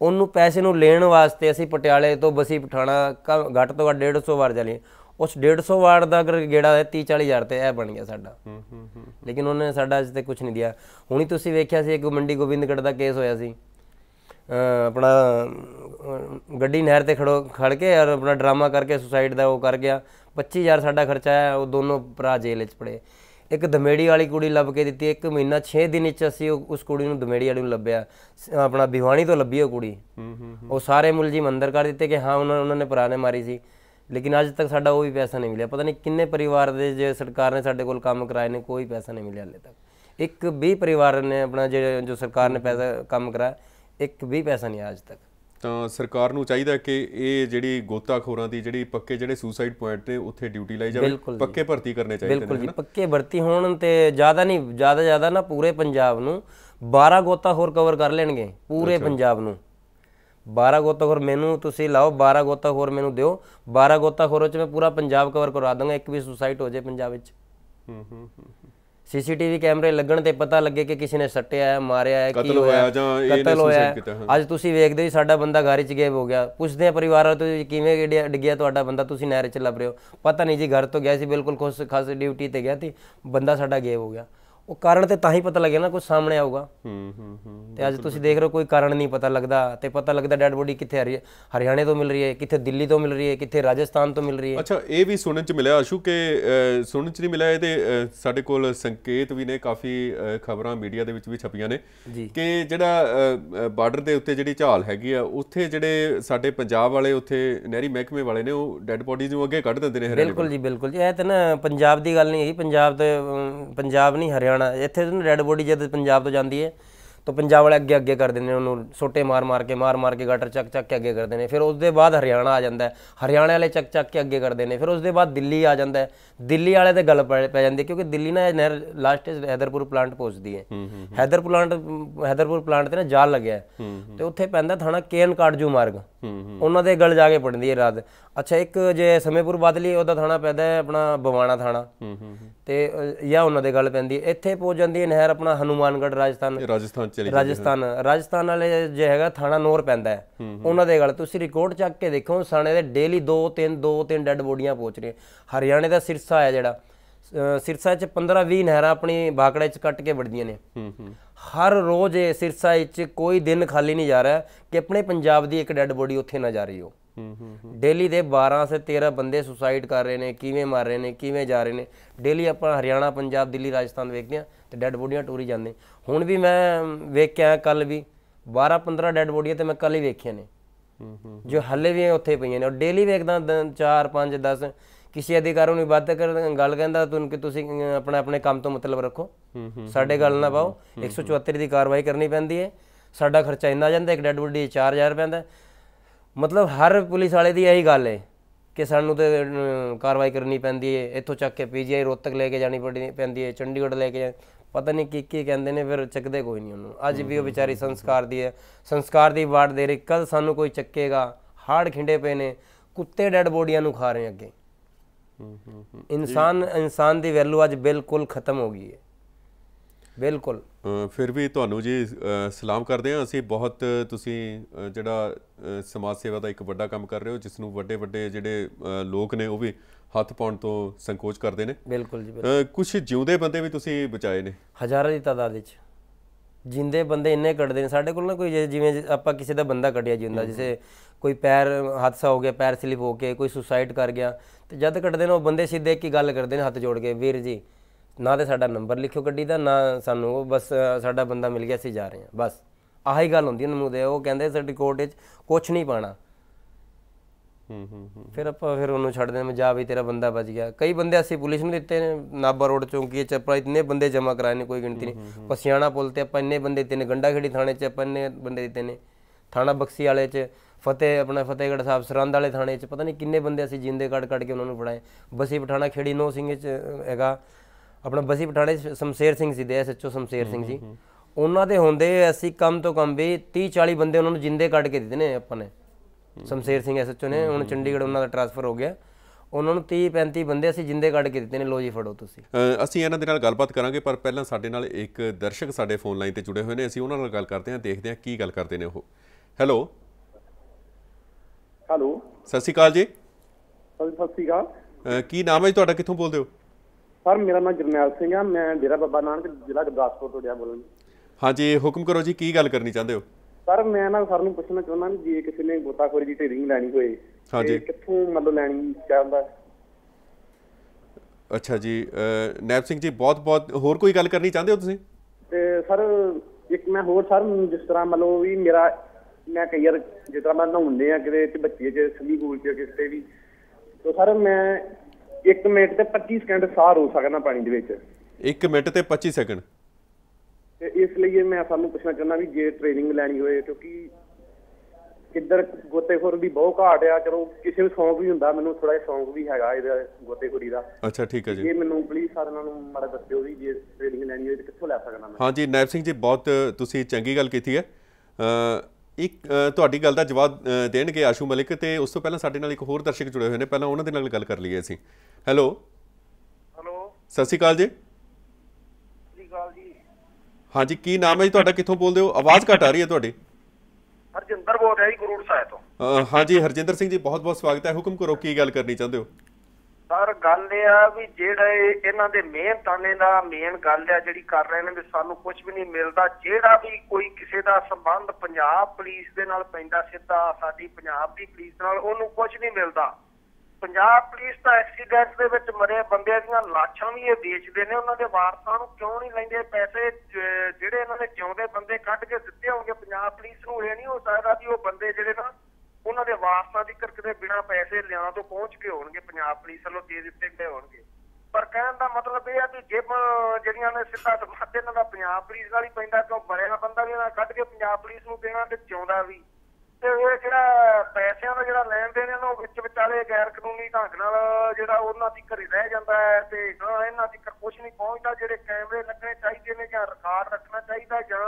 ਉਹਨੂੰ ਪੈਸੇ ਨੂੰ ਲੈਣ ਵਾਸਤੇ ਅਸੀਂ ਪਟਿਆਲੇ ਤੋਂ ਬਸੀ ਪਠਾਣਾ ਘੱਟ ਤੋਂ ਘੱਟ 150 ਵਾਰ ਜਾਲੀ ਉਸ 150 ਵਾਰ ਦਾ ਅਗਰ ਗੇੜਾ ਹੈ 30 40000 ਤੇ ਇਹ ਬਣ ਗਿਆ ਸਾਡਾ ਲੇਕਿਨ ਉਹਨੇ ਸਾਡਾ ਅਜੇ ਤੱਕ ਕੁਝ ਨਹੀਂ ਦਿਆ ਹੁਣੀ ਤੁਸੀਂ ਵੇਖਿਆ ਸੀ ਇੱਕ ਮੰਡੀ ਗੋਬਿੰਦਗੜ ਦਾ ਕੇਸ ਹੋਇਆ ਸੀ ਆਪਣਾ ਗੱਡੀ ਨਹਿਰ ਤੇ ਖੜੋ ਖੜ ਕੇ ਔਰ ਆਪਣਾ ਡਰਾਮਾ ਕਰਕੇ ਸੁਸਾਈਡ ਦਾ ਉਹ ਕਰ ਗਿਆ 25000 ਸਾਡਾ ਖਰਚਾ ਹੈ ਉਹ ਦੋਨੋਂ ਭਰਾ ਜੇਲ੍ਹ ਵਿੱਚ ਪੜੇ ਇੱਕ ਦਮੇੜੀ ਵਾਲੀ ਕੁੜੀ ਲੱਭ ਕੇ ਦਿੱਤੀ ਇੱਕ ਮਹੀਨਾ 6 ਦਿਨ ਵਿੱਚ ਅਸੀਂ ਉਸ ਕੁੜੀ ਨੂੰ ਦਮੇੜੀ ਵਾਲੀ ਨੂੰ ਲੱਭਿਆ ਆਪਣਾ ਬਿਵਾਣੀ ਤੋਂ ਲੱਭੀ ਉਹ ਕੁੜੀ ਉਹ ਸਾਰੇ ਜੀ ਮੰਦਰ ਕਰ ਦਿੱਤੇ ਕਿ ਹਾਂ ਉਹਨਾਂ ਉਹਨਾਂ ਨੇ ਪੁਰਾਣੇ ਮਾਰੀ ਸੀ ਲੇਕਿਨ ਅੱਜ ਤੱਕ ਸਾਡਾ ਉਹ ਵੀ ਪੈਸਾ ਨਹੀਂ ਮਿਲਿਆ ਪਤਾ ਨਹੀਂ ਕਿੰਨੇ ਪਰਿਵਾਰ ਦੇ ਜੇ ਸਰਕਾਰ ਨੇ ਸਾਡੇ ਕੋਲ ਕੰਮ ਕਰਾਏ ਨੇ ਕੋਈ ਪੈਸਾ ਨਹੀਂ ਮਿਲਿਆ ਹਲੇ ਤੱਕ ਇੱਕ ਵੀ ਪਰਿਵਾਰ ਨੇ ਆਪਣਾ ਜੋ ਸਰਕਾਰ ਨੇ ਪੈਸਾ ਕੰਮ ਕਰਾਇਆ ਇੱਕ ਵੀ ਪੈਸਾ ਨਹੀਂ ਆਇਆ ਅੱਜ ਤੱਕ ਤਾਂ ਸਰਕਾਰ ਨੂੰ ਚਾਹੀਦਾ ਕਿ ਇਹ ਜਿਹੜੀ ਗੋਤਾਖੋਰਾਂ ਦੀ ਜਿਹੜੀ ਪੱਕੇ ਜਿਹੜੇ ਸੁਸਾਈਡ ਪੁਆਇੰਟ ਨੇ ਉੱਥੇ ਡਿਊਟੀ ਲਈ ਜਾਵੇ ਪੱਕੇ ਭਰਤੀ ਕਰਨੇ ਚਾਹੀਦੇ ਨੇ ਬਿਲਕੁਲ ਜੀ ਪੱਕੇ ਭਰਤੀ ਹੋਣ ਤੇ ਜ਼ਿਆਦਾ ਨਹੀਂ ਜ਼ਿਆਦਾ ਜ਼ਿਆਦਾ ਨਾ ਪੂਰੇ ਪੰਜਾਬ ਨੂੰ 12 ਗੋਤਾਖੋਰ ਕਵਰ ਕਰ ਲੈਣਗੇ ਪੂਰੇ ਪੰਜਾਬ ਨੂੰ 12 ਗੋਤਾਖੋਰ ਮੈਨੂੰ ਤੁਸੀਂ ਲਾਓ 12 ਗੋਤਾਖੋਰ ਮੈਨੂੰ ਦਿਓ 12 ਗੋਤਾਖੋਰ ਵਿੱਚ ਮੈਂ ਪੂਰਾ ਪੰਜਾਬ ਕਵਰ ਕਰਾ ਦਾਂਗਾ ਇੱਕ ਵੀ ਸੁਸਾਈਡ ਹੋ ਜਾਏ ਪੰਜਾਬ ਵਿੱਚ ਹੂੰ ਹੂੰ ਸੀਸੀਟੀਵੀ ਕੈਮਰੇ ਲੱਗਣ ਤੇ ਪਤਾ ਲੱਗੇ ਕਿ ਕਿਸੇ ਨੇ ਸੱਟਿਆ ਹੈ ਮਾਰਿਆ ਹੈ ਕੀ ਹੋਇਆ ਕਤਲ ਹੋਇਆ ਅੱਜ ਤੁਸੀਂ ਵੇਖਦੇ ਹੋ ਸਾਡਾ ਬੰਦਾ ਘਰ ਚ ਗਾਇਬ ਹੋ ਗਿਆ ਪੁੱਛਦੇ ਆ ਪਰਿਵਾਰਾਂ ਤੋਂ ਕਿਵੇਂ ਡਿੱਗਿਆ ਤੁਹਾਡਾ ਬੰਦਾ ਤੁਸੀਂ ਨਹਿਰ ਚ ਲੱਭ ਰਹੇ ਹੋ ਪਤਾ ਨਹੀਂ ਜੀ ਘਰ ਤੋਂ ਗਿਆ ਸੀ ਬਿਲਕੁਲ ਖੁਸ਼ ਖਾਸ ਡਿਊਟੀ ਤੇ ਗਿਆ ਸੀ ਬੰਦਾ ਸਾਡਾ ਗਾਇਬ ਹੋ ਗਿਆ ਉਹ ਕਾਰਨ ਤੇ ਤਾਂ ਹੀ ਪਤਾ ਲੱਗਿਆ ਨਾ ਕੁਝ ਸਾਹਮਣੇ ਆਊਗਾ ਹੂੰ ਹੂੰ ਤੇ ਅੱਜ ਤੁਸੀਂ ਦੇਖ ਰਹੇ ਹੋ ਕੋਈ ਕਾਰਨ ਨਹੀਂ ਪਤਾ ਲੱਗਦਾ ਤੇ ਪਤਾ ਲੱਗਦਾ ਡੈਡ ਬੋਡੀ ਕਿੱਥੇ ਆ ਰਹੀ ਹੈ ਹਰਿਆਣੇ ਤੋਂ ਮਿਲ ਰਹੀ ਹੈ ਕਿੱਥੇ ਦਿੱਲੀ ਤੋਂ ਮਿਲ ਰਹੀ ਹੈ ਕਿੱਥੇ ਰਾਜਸਥਾਨ ਤੋਂ ਮਿਲ ਰਹੀ ਹੈ ਅੱਛਾ ਇਹ ਵੀ ਸੁਣਨ ਚ ਮਿਲਿਆ ਅਸ਼ੂ ਕਿ ਸੁਣਨ ਚ ਨਹੀਂ ਮਿਲਿਆ ਇਹਦੇ ਸਾਡੇ ਕੋਲ ਸੰਕੇਤ ਵੀ ਨੇ ਕਾਫੀ ਖਬਰਾਂ ਮੀਡੀਆ ਦੇ ਵਿੱਚ ਵੀ ਛਪੀਆਂ ਨੇ ਕਿ ਜਿਹੜਾ ਬਾਰਡਰ ਦੇ ਉੱਤੇ ਜਿਹੜੀ ਝਾਲ ਹੈਗੀ ਆ ਉੱਥੇ ਜਿਹੜੇ ਸਾਡੇ ਪੰਜਾਬ ਵਾਲੇ ਉੱਥੇ ਨਹਿਰੀ ਮਹਿਕਮੇ ਵਾਲੇ ਨੇ ਉਹ ਡੈਡ ਬੋਡੀਜ਼ ਨੂੰ ਅੱਗੇ ਕੱਢ ਦਿੰਦੇ ਨੇ ਹਰਿਆਣੇ ਬਿਲਕੁਲ ਜੀ ਬਿਲਕੁਲ ਜੀ ਇਹ ਤਾਂ ਨਾ ਪੰਜਾਬ ਦੀ ਗੱਲ ਨਹੀਂ ਹੈਗੀ ਪੰਜਾਬ ਤੇ ਪੰਜਾਬ ਨਹੀਂ ਹਰਿਆਣਾ ਜਾਣਾ ਇੱਥੇ ਤੁਹਾਨੂੰ ਬੋਡੀ ਜਦ ਪੰਜਾਬ ਤੋਂ ਜਾਂਦੀ ਹੈ ਤੋਂ ਪੰਜਾਬ ਵਾਲੇ ਅੱਗੇ ਅੱਗੇ ਕਰ ਦਿੰਦੇ ਨੇ ਉਹਨੂੰ ਛੋਟੇ ਮਾਰ ਮਾਰ ਕੇ ਮਾਰ ਮਾਰ ਕੇ ਗਾਟਰ ਚੱਕ ਚੱਕ ਕੇ ਅੱਗੇ ਕਰਦੇ ਨੇ ਫਿਰ ਉਸ ਦੇ ਬਾਅਦ ਹਰਿਆਣਾ ਆ ਜਾਂਦਾ ਹਰਿਆਣੇ ਵਾਲੇ ਚੱਕ ਚੱਕ ਕੇ ਅੱਗੇ ਕਰਦੇ ਨੇ ਫਿਰ ਉਸ ਦੇ ਬਾਅਦ ਦਿੱਲੀ ਆ ਜਾਂਦਾ ਦਿੱਲੀ ਵਾਲੇ ਤੇ ਗੱਲ ਪੈ ਜਾਂਦੀ ਕਿਉਂਕਿ ਦਿੱਲੀ ਨਾਲ ਨਹਿਰ ਲਾਸਟ ਇਸ ਹੈਦਰਪੁਰ ਪਲਾਂਟ ਪਹੁੰਚਦੀ ਹੈ ਹੈਦਰਪੁਰ ਪਲਾਂਟ ਹੈਦਰਪੁਰ ਪਲਾਂਟ ਤੇ ਨਾ ਜਾਲ ਲੱਗਿਆ ਤੇ ਉੱਥੇ ਪੈਂਦਾ ਥਾਣਾ ਕੇਨ ਕਾਟਜੂ ਮਾਰਗ ਉਹਨਾਂ ਦੇ ਗਲ ਜਾ ਕੇ ਪੜਦੀ ਹੈ ਰਾਤ ਅੱਛਾ ਇੱਕ ਜੇ ਸਮੇਪੁਰ ਬਾਦਲੀ ਉਹਦਾ ਥਾਣਾ ਪੈਦਾ ਹੈ ਆਪਣਾ ਬਵਾਣਾ ਥਾਣਾ ਤੇ ਜਾਂ ਉਹਨਾਂ ਦੇ ਗੱਲ ਪੈਂਦੀ ਇੱਥੇ ਪਹੁੰਚ ਜਾਂਦੀ ਹੈ ਨਹਿਰ ਆਪਣਾ ਹਨੂਮਾਨਗੜ੍ਹ ਰਾਜਸਥਾਨ ਰਾਜਸਥਾਨ ਚਲੇ ਰਾਜਸਥਾਨ ਰਾਜਸਥਾਨ ਵਾਲੇ ਜੇ ਹੈਗਾ ਥਾਣਾ ਨੋਰ ਪੈਂਦਾ ਹੈ ਉਹਨਾਂ ਦੇ ਗੱਲ ਤੁਸੀਂ ਰਿਕਾਰਡ ਚੱਕ ਕੇ ਦੇਖੋ ਸਾਣੇ ਦੇ ਡੇਲੀ 2 3 2 3 ਡੈੱਡ ਬੋਡੀਆਂ ਪਹੁੰਚ ਰਹੀਆਂ ਹਰਿਆਣੇ ਦਾ ਸਿਰਸਾ ਹੈ ਜਿਹੜਾ ਸਿਰਸਾ 'ਚ 15-20 ਨਹਿਰਾਂ ਆਪਣੀ ਬਾਕੜੇ 'ਚ ਕੱਟ ਕੇ ਵੜਦੀਆਂ ਨੇ ਹਰ ਰੋਜ਼ ਇਹ ਸਿਰਸਾ 'ਚ ਕੋਈ ਦਿਨ ਖਾਲੀ ਨਹੀਂ ਜਾ ਰਿਹਾ ਕਿ ਆਪਣੇ ਪੰਜਾਬ ਦੀ ਇੱਕ ਡੈੱਡ ਬੋਡੀ ਉੱਥੇ ਨਾ ਜਾ ਰਹੀ ਹੋ ਡੇਲੀ ਦੇ 12 ਸੇ 13 ਬੰਦੇ ਸੁਸਾਈਡ ਕਰ ਰਹੇ ਨੇ ਕਿਵੇਂ ਮਾਰ ਰਹੇ ਨੇ ਕਿਵੇਂ ਜਾ ਰਹੇ ਨੇ ਡੇਲੀ ਆਪਾਂ ਹਰਿਆਣਾ ਪੰਜਾਬ ਦਿੱਲੀ ਰਾਜਸਥਾਨ ਵੇਖਦੇ ਆ ਤੇ ਡੈੱਡ ਬੋਡੀਆਂ ਟੋਰੀ ਜਾਂਦੇ ਹੁਣ ਵੀ ਮੈਂ ਵੇਖਿਆ ਕੱਲ ਵੀ 12 15 ਡੈੱਡ ਬੋਡੀਆਂ ਤੇ ਮੈਂ ਕੱਲ ਹੀ ਵੇਖਿਆ ਨੇ ਜੋ ਹੱਲੇ ਵੀ ਉੱਥੇ ਪਈਆਂ ਨੇ ਔਰ ਡੇਲੀ ਵੇਖਦਾ 4 5 10 ਕਿਸੇ ਅਧਿਕਾਰੀ ਨੂੰ ਬਾਤ ਕਰ ਗੱਲ ਕਹਿੰਦਾ ਤੂੰ ਕਿ ਤੁਸੀਂ ਆਪਣੇ ਆਪਣੇ ਕੰਮ ਤੋਂ ਮਤਲਬ ਰੱਖੋ ਸਾਡੇ ਗੱਲ ਨਾ ਪਾਓ 174 ਦੀ ਕਾਰਵਾਈ ਕਰਨੀ ਪੈਂਦੀ ਹੈ ਸਾਡਾ ਖਰਚਾ ਇੰਨਾ ਜਾਂਦਾ ਇੱਕ ਡੈੱਡ ਬੋਡੀ 4000 ਰੁਪਏ ਦਾ ਮਤਲਬ ਹਰ ਪੁਲਿਸ ਵਾਲੇ ਦੀ ਇਹੀ ਗੱਲ ਹੈ ਕਿ ਸਾਨੂੰ ਤੇ ਕਾਰਵਾਈ ਕਰਨੀ ਪੈਂਦੀ ਹੈ ਇੱਥੋਂ ਚੱਕ ਕੇ ਪੀਜੀਆਈ ਰੋਤਕ ਲੈ ਕੇ ਜਾਣੀ ਪੈਂਦੀ ਹੈ ਚੰਡੀਗੜ੍ਹ ਲੈ ਕੇ ਪਤਾ ਨਹੀਂ ਕੀ ਕੀ ਕਹਿੰਦੇ ਨੇ ਫਿਰ ਚੱਕਦੇ ਕੋਈ ਨਹੀਂ ਉਹਨੂੰ ਅੱਜ ਵੀ ਉਹ ਵਿਚਾਰੀ ਸੰਸਕਾਰ ਦੀ ਹੈ ਸੰਸਕਾਰ ਦੀ ਵਾਰਡ ਦੇ ਰਹੀ ਕੱਲ ਸਾਨੂੰ ਕੋਈ ਚੱਕੇਗਾ ਹਾੜ ਖਿੰਡੇ ਪਏ ਨੇ ਕੁੱਤੇ ਡੈਡ ਬੋਡੀਆਂ ਨੂੰ ਖਾ ਰਹੇ ਅੱਗੇ ਇਨਸਾਨ ਇਨਸਾਨ ਦੀ ਵੈਲਿਊ ਅੱਜ ਬਿਲਕੁਲ ਖਤਮ ਹੋ ਗਈ ਹੈ ਬਿਲਕੁਲ ਫਿਰ ਵੀ ਤੁਹਾਨੂੰ ਜੀ ਸਲਾਮ ਕਰਦੇ ਹਾਂ ਅਸੀਂ ਬਹੁਤ ਤੁਸੀਂ ਜਿਹੜਾ ਸਮਾਜ ਸੇਵਾ ਦਾ ਇੱਕ ਵੱਡਾ ਕੰਮ ਕਰ ਰਹੇ ਹੋ ਜਿਸ ਨੂੰ ਵੱਡੇ ਵੱਡੇ ਜਿਹੜੇ ਲੋਕ ਨੇ ਉਹ ਵੀ ਹੱਥ ਪਾਉਣ ਤੋਂ ਸੰਕੋਚ ਕਰਦੇ ਨੇ ਬਿਲਕੁਲ ਜੀ ਬਿਲਕੁਲ ਕੁਝ ਜਿਉਂਦੇ ਬੰਦੇ ਵੀ ਤੁਸੀਂ ਬਚਾਏ ਨੇ ਹਜ਼ਾਰਾਂ ਦੀ ਤਾਦਾਦ ਵਿੱਚ ਜਿੰਦੇ ਬੰਦੇ ਇੰਨੇ ਕੱਢਦੇ ਨੇ ਸਾਡੇ ਕੋਲ ਨਾ ਕੋਈ ਜਿਵੇਂ ਆਪਾਂ ਕਿਸੇ ਦਾ ਬੰਦਾ ਕੱਢਿਆ ਜਿੰਦਾ ਜਿਵੇਂ ਕੋਈ ਪੈਰ ਹਾਦਸਾ ਹੋ ਗਿਆ ਪੈਰ ਸਲਿਪ ਹੋ ਕੇ ਕੋਈ ਸੁਸਾਈਡ ਕਰ ਗਿਆ ਤੇ ਜਦ ਕੱਢਦੇ ਨੇ ਉਹ ਬੰਦੇ ਸਿੱਧੇ ਇੱਕ ਹੀ ਗੱਲ ਕਰਦੇ ਨੇ ਹੱਥ ਜੋੜ ਕੇ ਵੀਰ ਜੀ ਨਾ ਤੇ ਸਾਡਾ ਨੰਬਰ ਲਿਖਿਓ ਗੱਡੀ ਦਾ ਨਾ ਸਾਨੂੰ ਉਹ ਬਸ ਸਾਡਾ ਬੰਦਾ ਮਿਲ ਗਿਆ ਸੀ ਜਾ ਰਹੇ ਹਾਂ ਬਸ ਆਹੀ ਗੱਲ ਹੁੰਦੀ ਉਹਨਾਂ ਨੂੰ ਦੇ ਉਹ ਕਹਿੰਦੇ ਸਾਡੀ ਕੋਰਟ ਵਿੱਚ ਕੁਝ ਨਹੀਂ ਪਾਣਾ ਹੂੰ ਹੂੰ ਫਿਰ ਆਪਾਂ ਫਿਰ ਉਹਨੂੰ ਛੱਡ ਦੇ ਜਾ ਵੀ ਤੇਰਾ ਬੰਦਾ ਬਚ ਗਿਆ ਕਈ ਬੰਦੇ ਅਸੀਂ ਪੁਲਿਸ ਨੂੰ ਦਿੱਤੇ ਨੇ ਨਾਬਾ ਰੋਡ ਚੌਂਕੀ ਚ ਆਪਾਂ ਇਤਨੇ ਬੰਦੇ ਜਮਾ ਕਰਾਏ ਨੇ ਕੋਈ ਗਿਣਤੀ ਨਹੀਂ ਪਸਿਆਣਾ ਪੁਲ ਤੇ ਆਪਾਂ ਇੰਨੇ ਬੰਦੇ ਤਿੰਨ ਗੰਡਾ ਗੰਡਾਖੇੜੀ ਥਾਣੇ ਚ ਆਪਾਂ ਇੰਨੇ ਬੰਦੇ ਦਿੱਤੇ ਨੇ ਥਾਣਾ ਬਕਸੀ ਵਾਲੇ ਚ ਫਤਿਹ ਆਪਣਾ ਫਤੇਗੜ ਸਾਹਿਬ ਸਰੰਦ ਵਾਲੇ ਥਾਣੇ ਚ ਪਤਾ ਨਹੀਂ ਕਿੰਨੇ ਬੰਦੇ ਅਸੀਂ ਜਿੰਦੇ ਕੱਢ ਕੱਢ ਕੇ ਉਹਨਾਂ ਨੂੰ ਫੜਾਏ ਬਸੀ ਪਠਾਣਾ ਖੇੜੀ ਨੋ ਸਿੰਘ ਚ ਹੈਗਾ ਆਪਣਾ ਬਸੀ ਪਟਾੜੇ ਸਮਸ਼ੇਰ ਸਿੰਘ ਜੀ ਦੇ ਐਸਐਚਓ ਸਮਸ਼ੇਰ ਸਿੰਘ ਜੀ ਉਹਨਾਂ ਦੇ ਹੁੰਦੇ ਅਸੀਂ ਕਮ ਤੋਂ ਕਮ ਵੀ 30 40 ਬੰਦੇ ਉਹਨਾਂ ਨੂੰ ਜਿੰਦੇ ਕੱਢ ਕੇ ਦਿੱਤੇ ਨੇ ਆਪਾਂ ਨੇ ਸਮਸ਼ੇਰ ਸਿੰਘ ਐਸਐਚਓ ਨੇ ਹੁਣ ਚੰਡੀਗੜ੍ਹ ਉਹਨਾਂ ਦਾ ਟ੍ਰਾਂਸਫਰ ਹੋ ਗਿਆ ਉਹਨਾਂ ਨੂੰ 30 35 ਬੰਦੇ ਅਸੀਂ ਜਿੰਦੇ ਕੱਢ ਕੇ ਦਿੱਤੇ ਨੇ ਲੋ ਜੀ ਫੜੋ ਤੁਸੀਂ ਅਸੀਂ ਇਹਨਾਂ ਦੇ ਨਾਲ ਗੱਲਬਾਤ ਕਰਾਂਗੇ ਪਰ ਪਹਿਲਾਂ ਸਾਡੇ ਨਾਲ ਇੱਕ ਦਰਸ਼ਕ ਸਾਡੇ ਫੋਨ ਲਾਈਨ ਤੇ ਜੁੜੇ ਹੋਏ ਨੇ ਅਸੀਂ ਉਹਨਾਂ ਨਾਲ ਗੱਲ ਕਰਦੇ ਹਾਂ ਦੇਖਦੇ ਹਾਂ ਕੀ ਗੱਲ ਕਰਦੇ ਨੇ ਉਹ ਹੈਲੋ ਹੈਲੋ ਸਤਿ ਸ਼੍ਰੀ ਅਕਾਲ ਜੀ ਸਤਿ ਸ਼੍ਰੀ ਅਕਾਲ ਕੀ ਨਾਮ ਹੈ ਤੁਹਾਡਾ ਕਿੱਥੋਂ ਬੋਲਦੇ ਹੋ ਸਰ ਮੇਰਾ ਨਾਮ ਜਰਨੈਲ ਸਿੰਘ ਆ ਮੈਂ ਡੇਰਾ ਬਾਬਾ ਨਾਨਕ ਜ਼ਿਲ੍ਹਾ ਗੁਰਦਾਸਪੁਰ ਤੋਂ ਡਿਆ ਬੋਲਣ ਹਾਂਜੀ ਹੁਕਮ ਕਰੋ ਜੀ ਕੀ ਗੱਲ ਕਰਨੀ ਚਾਹੁੰਦੇ ਹੋ ਸਰ ਮੈਂ ਨਾ ਸਰ ਨੂੰ ਪੁੱਛਣਾ ਚਾਹੁੰਦਾ ਜੀ ਜੇ ਕਿਸੇ ਨੇ ਗੋਤਾਖੋਰੀ ਦੀ ਟ੍ਰੇਨਿੰਗ ਲੈਣੀ ਹੋਏ ਹਾਂਜੀ ਕਿੱਥੋਂ ਮਤਲਬ ਲੈਣੀ ਚਾਹੁੰਦਾ ਅੱਛਾ ਜੀ ਨੈਪ ਸਿੰਘ ਜੀ ਬਹੁਤ ਬਹੁਤ ਹੋਰ ਕੋਈ ਗੱਲ ਕਰਨੀ ਚਾਹੁੰਦੇ ਹੋ ਤੁਸੀਂ ਤੇ ਸਰ ਇੱਕ ਮੈਂ ਹੋਰ ਸਰ ਜਿਸ ਤਰ੍ਹਾਂ ਮਤਲਬ ਵੀ ਮੇਰਾ ਮੈਂ ਕਈ ਵਾਰ ਜਿਸ ਤਰ੍ਹਾਂ ਮੈਂ ਨਹਾਉਂਦੇ ਆ ਕਿਤੇ ਬੱਚੇ ਚ ਸਵੀਮਿੰਗ ਪੂਲ ਕੇ ਕਿਸੇ ਵੀ ਤੋਂ ਸਰ ਮੈਂ 1 ਮਿੰਟ ਤੇ 25 ਸਕਿੰਟ ਸਾਹ ਰੋ ਸਕਦਾ ਪਾਣੀ ਦੇ ਵਿੱਚ 1 ਮਿੰਟ ਤੇ 25 ਸਕਿੰਟ ਤੇ ਇਸ ਲਈ ਮੈਂ ਸਾਨੂੰ ਪੁੱਛਣਾ ਚਾਹੁੰਦਾ ਵੀ ਜੇ ਟ੍ਰੇਨਿੰਗ ਲੈਣੀ ਹੋਏ ਕਿਉਂਕਿ ਕਿੱਧਰ ਗੋਤੇਖੋਰ ਦੀ ਬਹੁਤ ਘਾਟ ਆ ਚਲੋ ਕਿਸੇ ਨੂੰ ਸ਼ੌਂਕ ਵੀ ਹੁੰਦਾ ਮੈਨੂੰ ਥੋੜਾ ਜਿਹਾ ਸ਼ੌਂਕ ਵੀ ਹੈਗਾ ਇਹਦਾ ਗੋਤੇਖੋਰੀ ਦਾ ਅੱਛਾ ਠੀਕ ਹੈ ਜੀ ਜੇ ਮੈਨੂੰ ਪਲੀਜ਼ ਨਾਲ ਨੂੰ ਮਾੜਾ ਦੱਸਿਓ ਵੀ ਜੇ ਟ੍ਰੇਨਿੰਗ ਲੈਣੀ ਹੋਏ ਤਾਂ ਕਿੱਥੋਂ ਲੈ ਸਕਦਾ ਮੈਂ ਹਾਂਜੀ ਨੈਪ ਨਾਇਬ ਸਿੰਘ ਜੀ ਬਹੁਤ ਤੁਸੀਂ ਚੰਗੀ ਗੱਲ ਕੀਤੀ ਹੈ ਇੱਕ ਤੁਹਾਡੀ ਗੱਲ ਦਾ ਜਵਾਬ ਦੇਣਗੇ ਆਸ਼ੂ ਮਲਿਕ ਤੇ ਉਸ ਤੋਂ ਪਹਿਲਾਂ ਸਾਡੇ ਨਾਲ ਇੱਕ ਹੋਰ ਦਰਸ਼ਕ ਜੁੜੇ ਹੋਏ ਨੇ ਪਹਿਲਾਂ ਉਹਨਾਂ ਦੇ ਨਾਲ ਗੱਲ ਕਰ ਲਈਏ ਅਸੀਂ ਹੈਲੋ ਹੈਲੋ ਸਤਿ ਸ਼੍ਰੀ ਅਕਾਲ ਜੀ ਸਤਿ ਸ਼੍ਰੀ ਅਕਾਲ ਜੀ ਹਾਂਜੀ ਕੀ ਨਾਮ ਹੈ ਜੀ ਤੁਹਾਡਾ ਕਿੱਥੋਂ ਬੋਲਦੇ ਹੋ ਆਵਾਜ਼ ਘਟ ਆ ਰਹੀ ਹੈ ਤੁਹਾਡੀ ਹਰਜਿੰਦਰ ਬੋਲ ਰਿਹਾ ਜੀ ਗਰੂੜ ਸਾਹਿਬ ਤੋਂ ਹਾਂਜੀ ਹਰਜਿੰਦਰ ਸਿੰਘ ਜੀ ਬਹੁਤ ਬਹੁਤ ਸਵਾਗਤ ਹੈ ਹੁਕਮ ਕਰੋ ਕੀ ਗੱਲ ਕਰਨੀ ਚਾਹੁੰਦੇ ਹੋ ਸਰ ਗੱਲ ਇਹ ਆ ਵੀ ਜਿਹੜਾ ਇਹਨਾਂ ਦੇ ਮਿਹਨਤਾਨੇ ਦਾ ਮੇਨ ਗੱਲ ਆ ਜਿਹੜੀ ਕਰ ਰਹੇ ਨੇ ਵੀ ਸਾਨੂੰ ਕੁਝ ਵੀ ਨਹੀਂ ਮਿਲਦਾ ਜਿਹੜਾ ਵੀ ਕੋਈ ਕਿਸੇ ਦਾ ਸੰਬੰਧ ਪੰਜਾਬ ਪੁਲਿਸ ਦੇ ਨਾਲ ਪੈਂਦਾ ਸਿੱਧਾ ਸਾਡੀ ਪੰਜਾਬ ਦੀ ਪੁਲਿਸ ਨਾਲ ਉਹਨੂੰ ਕੁਝ ਨਹੀਂ ਮਿਲਦਾ ਪੰਜਾਬ ਪੁਲਿਸ ਤਾਂ ਐਕਸੀਡੈਂਟ ਦੇ ਵਿੱਚ ਮਰੇ ਬੰਦਿਆਂ ਦੀਆਂ ਲਾਸ਼ਾਂ ਵੀ ਇਹ ਵੇਚਦੇ ਨੇ ਉਹਨਾਂ ਦੇ ਵਾਰਸਾਂ ਨੂੰ ਕਿਉਂ ਨਹੀਂ ਲੈਂਦੇ ਪੈਸੇ ਜਿਹੜੇ ਇਹਨਾਂ ਨੇ ਜਿਉਂਦੇ ਬੰਦੇ ਕੱਢ ਕੇ ਦਿੱਤੇ ਹੋਣਗੇ ਪੰਜਾਬ ਪੁਲਿਸ ਨੂੰ ਇਹ ਨਹੀਂ ਹੋ ਸਕਦਾ ਵੀ ਉਹ ਬੰਦੇ ਜਿਹੜੇ ਨਾ ਉਹਨਾਂ ਦੇ ਵਾਸਤਾ ਦੀ ਕਿਤੇ ਬਿਨਾਂ ਪੈਸੇ ਲਿਆਉਣ ਤੋਂ ਪਹੁੰਚ ਕੇ ਹੋਣਗੇ ਪੰਜਾਬ ਪੁਲਿਸ ਵੱਲੋਂ ਦੇ ਦਿੱਤੇ ਗਏ ਹੋਣਗੇ ਪਰ ਕਹਿਣ ਦਾ ਮਤਲਬ ਇਹ ਆ ਕਿ ਜੇਬ ਜਿਹੜੀਆਂ ਨੇ ਸਿੱਧਾ ਤਬਾਦੇ ਇਹਨਾਂ ਦਾ ਪੰਜਾਬ ਪੁਲਿਸ ਨਾਲ ਹੀ ਪੈਂਦਾ ਕਿਉਂ ਬੜਿਆ ਬੰਦਾ ਵੀ ਇਹਨਾਂ ਕੱਢ ਕੇ ਪੰਜਾਬ ਪੁਲਿਸ ਨੂੰ ਦੇਣਾ ਤੇ ਚਾਹੁੰਦਾ ਵੀ ਤੇ ਉਹ ਜਿਹੜਾ ਪੈਸਿਆਂ ਦਾ ਜਿਹੜਾ ਲੈਣ ਦੇਣ ਇਹਨਾਂ ਵਿੱਚ ਵਿਚਾਲੇ ਗੈਰ ਕਾਨੂੰਨੀ ਢੰਗ ਨਾਲ ਜਿਹੜਾ ਉਹਨਾਂ ਦੀ ਘਰੇ ਰਹਿ ਜਾਂਦਾ ਹੈ ਤੇ ਇਹਨਾਂ ਦੀ ਕੁਝ ਨਹੀਂ ਪਹੁੰਚਦਾ ਜਿਹੜੇ ਕੈਮਰੇ ਲੱਗਣੇ ਚਾਹੀਦੇ ਨੇ ਜਾਂ ਰਿਕਾਰਡ ਰੱਖਣਾ ਚਾਹੀਦਾ ਜਾਂ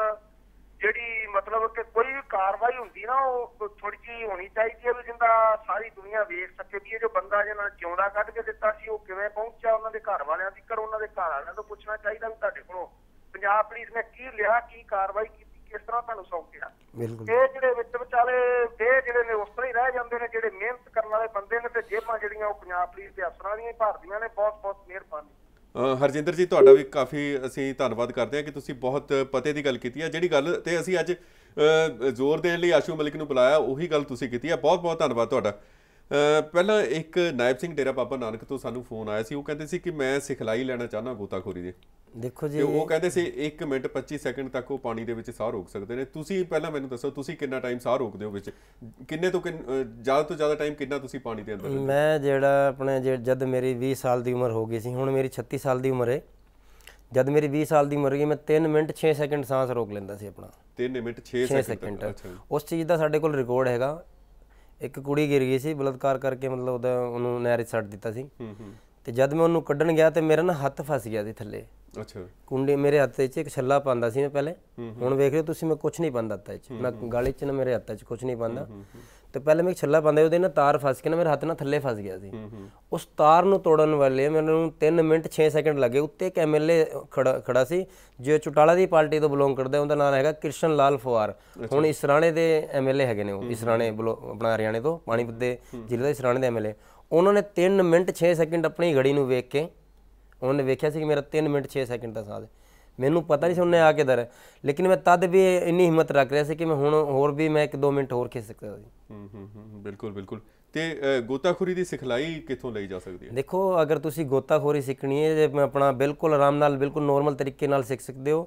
ਜਿਹੜੀ ਮਤਲਬ ਕਿ ਕੋਈ ਵੀ ਕਾਰਵਾਈ ਹੁੰਦੀ ਨਾ ਉਹ ਥੋੜੀ ਜੀ ਹੋਣੀ ਚਾਹੀਦੀ ਹੈ ਵੀ ਜਿੰਦਾ ਸਾਰੀ ਦੁਨੀਆ ਵੇਖ ਸਕੇ ਵੀ ਇਹ ਜੋ ਬੰਦਾ ਜਿਹਨਾਂ ਨੇ ਜਿਉਂਦਾ ਕੱਢ ਕੇ ਦਿੱਤਾ ਸੀ ਉਹ ਕਿਵੇਂ ਪਹੁੰਚਿਆ ਉਹਨਾਂ ਦੇ ਘਰ ਵਾਲਿਆਂ ਦੀ ਕਰ ਉਹਨਾਂ ਦੇ ਘਰ ਵਾਲਿਆਂ ਤੋਂ ਪੁੱਛਣਾ ਚਾਹੀਦਾ ਵੀ ਤੁਹਾਡੇ ਕੋਲੋਂ ਪੰਜਾਬ ਪੁਲਿਸ ਨੇ ਕੀ ਲਿਆ ਕੀ ਕਾਰਵਾਈ ਕੀਤੀ ਕਿਸ ਤਰ੍ਹਾਂ ਤੁਹਾਨੂੰ ਸੌਂਕਿਆ ਇਹ ਜਿਹੜੇ ਵਿੱਚ ਵਿਚਾਲੇ ਇਹ ਜਿਹੜੇ ਨੇ ਉਸ ਤਰ੍ਹਾਂ ਹੀ ਰਹਿ ਜਾਂਦੇ ਨੇ ਜਿਹੜੇ ਮਿਹਨਤ ਕਰਨ ਵਾਲੇ ਬੰਦੇ ਨੇ ਤੇ ਜੇਬਾਂ ਜਿਹੜੀਆਂ ਉਹ ਪੰਜਾਬ ਪੁਲਿਸ ਦੇ ਅਫਸਰਾਂ ਦੀਆਂ ਹੀ ਭਰਦੀਆਂ ਨੇ ਬਹੁਤ ਬਹੁਤ ਮਿਹਰਬਾਨੀ ਹਰਜਿੰਦਰ ਜੀ ਤੁਹਾਡਾ ਵੀ ਕਾਫੀ ਅਸੀਂ ਧੰਨਵਾਦ ਕਰਦੇ ਹਾਂ ਕਿ ਤੁਸੀਂ ਬਹੁਤ ਪਤੇ ਦੀ ਗੱਲ ਕੀਤੀ ਹੈ ਜਿਹੜੀ ਗੱਲ ਤੇ ਅਸੀਂ ਅੱਜ ਜ਼ੋਰ ਦੇਣ ਲਈ ਆਸ਼ੂ ਮਲਿਕ ਨੂੰ ਬੁਲਾਇਆ ਉਹੀ ਗੱਲ ਤੁਸੀਂ ਕੀਤੀ ਹੈ ਬਹੁਤ ਬਹੁਤ ਧੰਨਵਾਦ ਤੁਹਾਡਾ ਪਹਿਲਾਂ ਇੱਕ ਨਾਇਬ ਸਿੰਘ ਡੇਰਾ ਬਾਬਾ ਨਾਨਕ ਤੋਂ ਸਾਨੂੰ ਫੋਨ ਆਇਆ ਸੀ ਉਹ ਕਹਿੰਦੇ ਸੀ ਕਿ ਮੈਂ ਸਿਖਲਾਈ ਲੈਣਾ ਚਾਹਨਾ ਗੋਤਾਖੋਰੀ ਦੇ ਦੇਖੋ ਜੀ ਉਹ ਕਹਿੰਦੇ ਸੀ 1 ਮਿੰਟ 25 ਸੈਕਿੰਡ ਤੱਕ ਉਹ ਪਾਣੀ ਦੇ ਵਿੱਚ ਸਾਹ ਰੋਕ ਸਕਦੇ ਨੇ ਤੁਸੀਂ ਪਹਿਲਾਂ ਮੈਨੂੰ ਦੱਸੋ ਤੁਸੀਂ ਕਿੰਨਾ ਟਾਈਮ ਸਾਹ ਰੋਕਦੇ ਹੋ ਵਿੱਚ ਕਿੰਨੇ ਤੋਂ ਜ਼ਿਆਦਾ ਤੋਂ ਜ਼ਿਆਦਾ ਟਾਈਮ ਕਿੰਨਾ ਤੁਸੀਂ ਪਾਣੀ ਦੇ ਅੰਦਰ ਮੈਂ ਜਿਹੜਾ ਆਪਣੇ ਜਦ ਮੇਰੀ 20 ਸਾਲ ਦੀ ਉਮਰ ਹੋ ਗਈ ਸੀ ਹੁਣ ਮੇਰੀ 36 ਸਾਲ ਦੀ ਉਮਰ ਹੈ ਜਦ ਮੇਰੀ 20 ਸਾਲ ਦੀ ਉਮਰ ਗਈ ਮੈਂ 3 ਮਿੰਟ 6 ਸੈਕਿੰਡ ਸਾਹ ਰੋਕ ਲੈਂਦਾ ਸੀ ਆਪਣਾ 3 ਮਿੰਟ 6 ਸੈਕਿੰਡ ਉਸ ਚੀਜ਼ ਦਾ ਸਾਡੇ ਕੋਲ ਰਿਕਾਰਡ ਹੈਗਾ ਇੱਕ ਕੁੜੀ ਗਿਰ ਗਈ ਸੀ ਬਲਤਕਾਰ ਕਰਕੇ ਮਤਲਬ ਉਹਦਾ ਉਹਨੂੰ ਨਹਿਰ ਛੱਡ ਦਿੱਤਾ ਸੀ ਤੇ ਜਦ ਮੈਂ ਉਹਨੂੰ ਕੱਢਣ ਗਿਆ ਤੇ ਮੇਰਾ ਨਾ ਹੱਥ ਫਸ ਗਿਆ ਸੀ ਥੱਲੇ ਅੱਛਾ ਕੁੰਡੇ ਮੇਰੇ ਹੱਥੇ 'ਚ ਇੱਕ ਛੱਲਾ ਪਾਉਂਦਾ ਸੀ ਮੈਂ ਪਹਿਲੇ ਹੁਣ ਵੇਖ ਰਹੇ ਤੁਸੀਂ ਮੈਂ ਕੁਝ ਨਹੀਂ ਪਾਉਂਦਾ ਹੱਥਾਂ 'ਚ ਨਾ ਗਾਲੇ 'ਚ ਨਾ ਮੇਰੇ ਹੱਥੇ 'ਚ ਕੁਝ ਨਹੀਂ ਪਾਉਂਦਾ ਤੇ ਪਹਿਲੇ ਮੈਂ ਛੱਲਾ ਪਾਉਂਦਾ ਉਹਦੇ ਨਾਲ ਤਾਰ ਫਸ ਕੇ ਨਾ ਮੇਰੇ ਹੱਥ ਨਾਲ ਥੱਲੇ ਫਸ ਗਿਆ ਸੀ ਉਸ ਤਾਰ ਨੂੰ ਤੋੜਨ ਵਾਲੇ ਮੈਨੂੰ 3 ਮਿੰਟ 6 ਸੈਕਿੰਡ ਲੱਗੇ ਉੱਤੇ ਇੱਕ ਐਮਐਲਏ ਖੜਾ ਸੀ ਜੋ ਚੁਟਾਲਾ ਦੀ ਪਾਰਟੀ ਤੋਂ ਬਿਲੋਂਗ ਕਰਦਾ ਉਹਦਾ ਨਾਮ ਹੈਗਾ ਕ੍ਰਿਸ਼ਨ ਲਾਲ ਫੁਆਰ ਹੁਣ ਇਸਰਾਣੇ ਦੇ ਐਮਐਲਏ ਹੈਗੇ ਨੇ ਉਹ ਇਸਰਾਣੇ ਆਪਣਾ ਹਰਿਆਣੇ ਤੋਂ ਪਾਣੀਪਤ ਦੇ ਜ਼ਿਲ੍ਹੇ ਦੇ ਇਸਰਾਣੇ ਦੇ ਐਮਐਲਏ ਉਹਨਾਂ ਨੇ 3 ਮਿੰਟ 6 ਸੈਕਿੰਡ ਆਪਣੀ ਘੜੀ ਨੂੰ ਵੇਖ ਕੇ ਉਹਨੇ ਵੇਖਿਆ ਸੀ ਕਿ ਮੇਰਾ 3 ਮਿੰਟ 6 ਸੈਕਿੰਡ ਦਾ ਸਾਹ ਮੈਨੂੰ ਪਤਾ ਨਹੀਂ ਸੀ ਉਹਨੇ ਆ ਕੇ ਦਰ ਲੇਕਿਨ ਮੈਂ ਤਦ ਵੀ ਇੰਨੀ ਹਿੰਮਤ ਰੱਖ ਰਿਹਾ ਸੀ ਕਿ ਮੈਂ ਹੁਣ ਹੋਰ ਵੀ ਮੈਂ 1-2 ਮਿੰਟ ਹੋਰ ਖੇ ਸਕਦਾ ਸੀ ਹੂੰ ਹੂੰ ਬਿਲਕੁਲ ਬਿਲਕੁਲ ਤੇ ਗੋਤਾਖੋਰੀ ਦੀ ਸਿਖਲਾਈ ਕਿੱਥੋਂ ਲਈ ਜਾ ਸਕਦੀ ਹੈ ਦੇਖੋ ਅਗਰ ਤੁਸੀਂ ਗੋਤਾਖੋਰੀ ਸਿੱਖਣੀ ਹੈ ਜੇ ਆਪਣਾ ਬਿਲਕੁਲ ਆਰਾਮ ਨਾਲ ਬਿਲਕੁਲ ਨੋਰਮਲ ਤਰੀਕੇ ਨਾਲ ਸਿੱਖ ਸਕਦੇ ਹੋ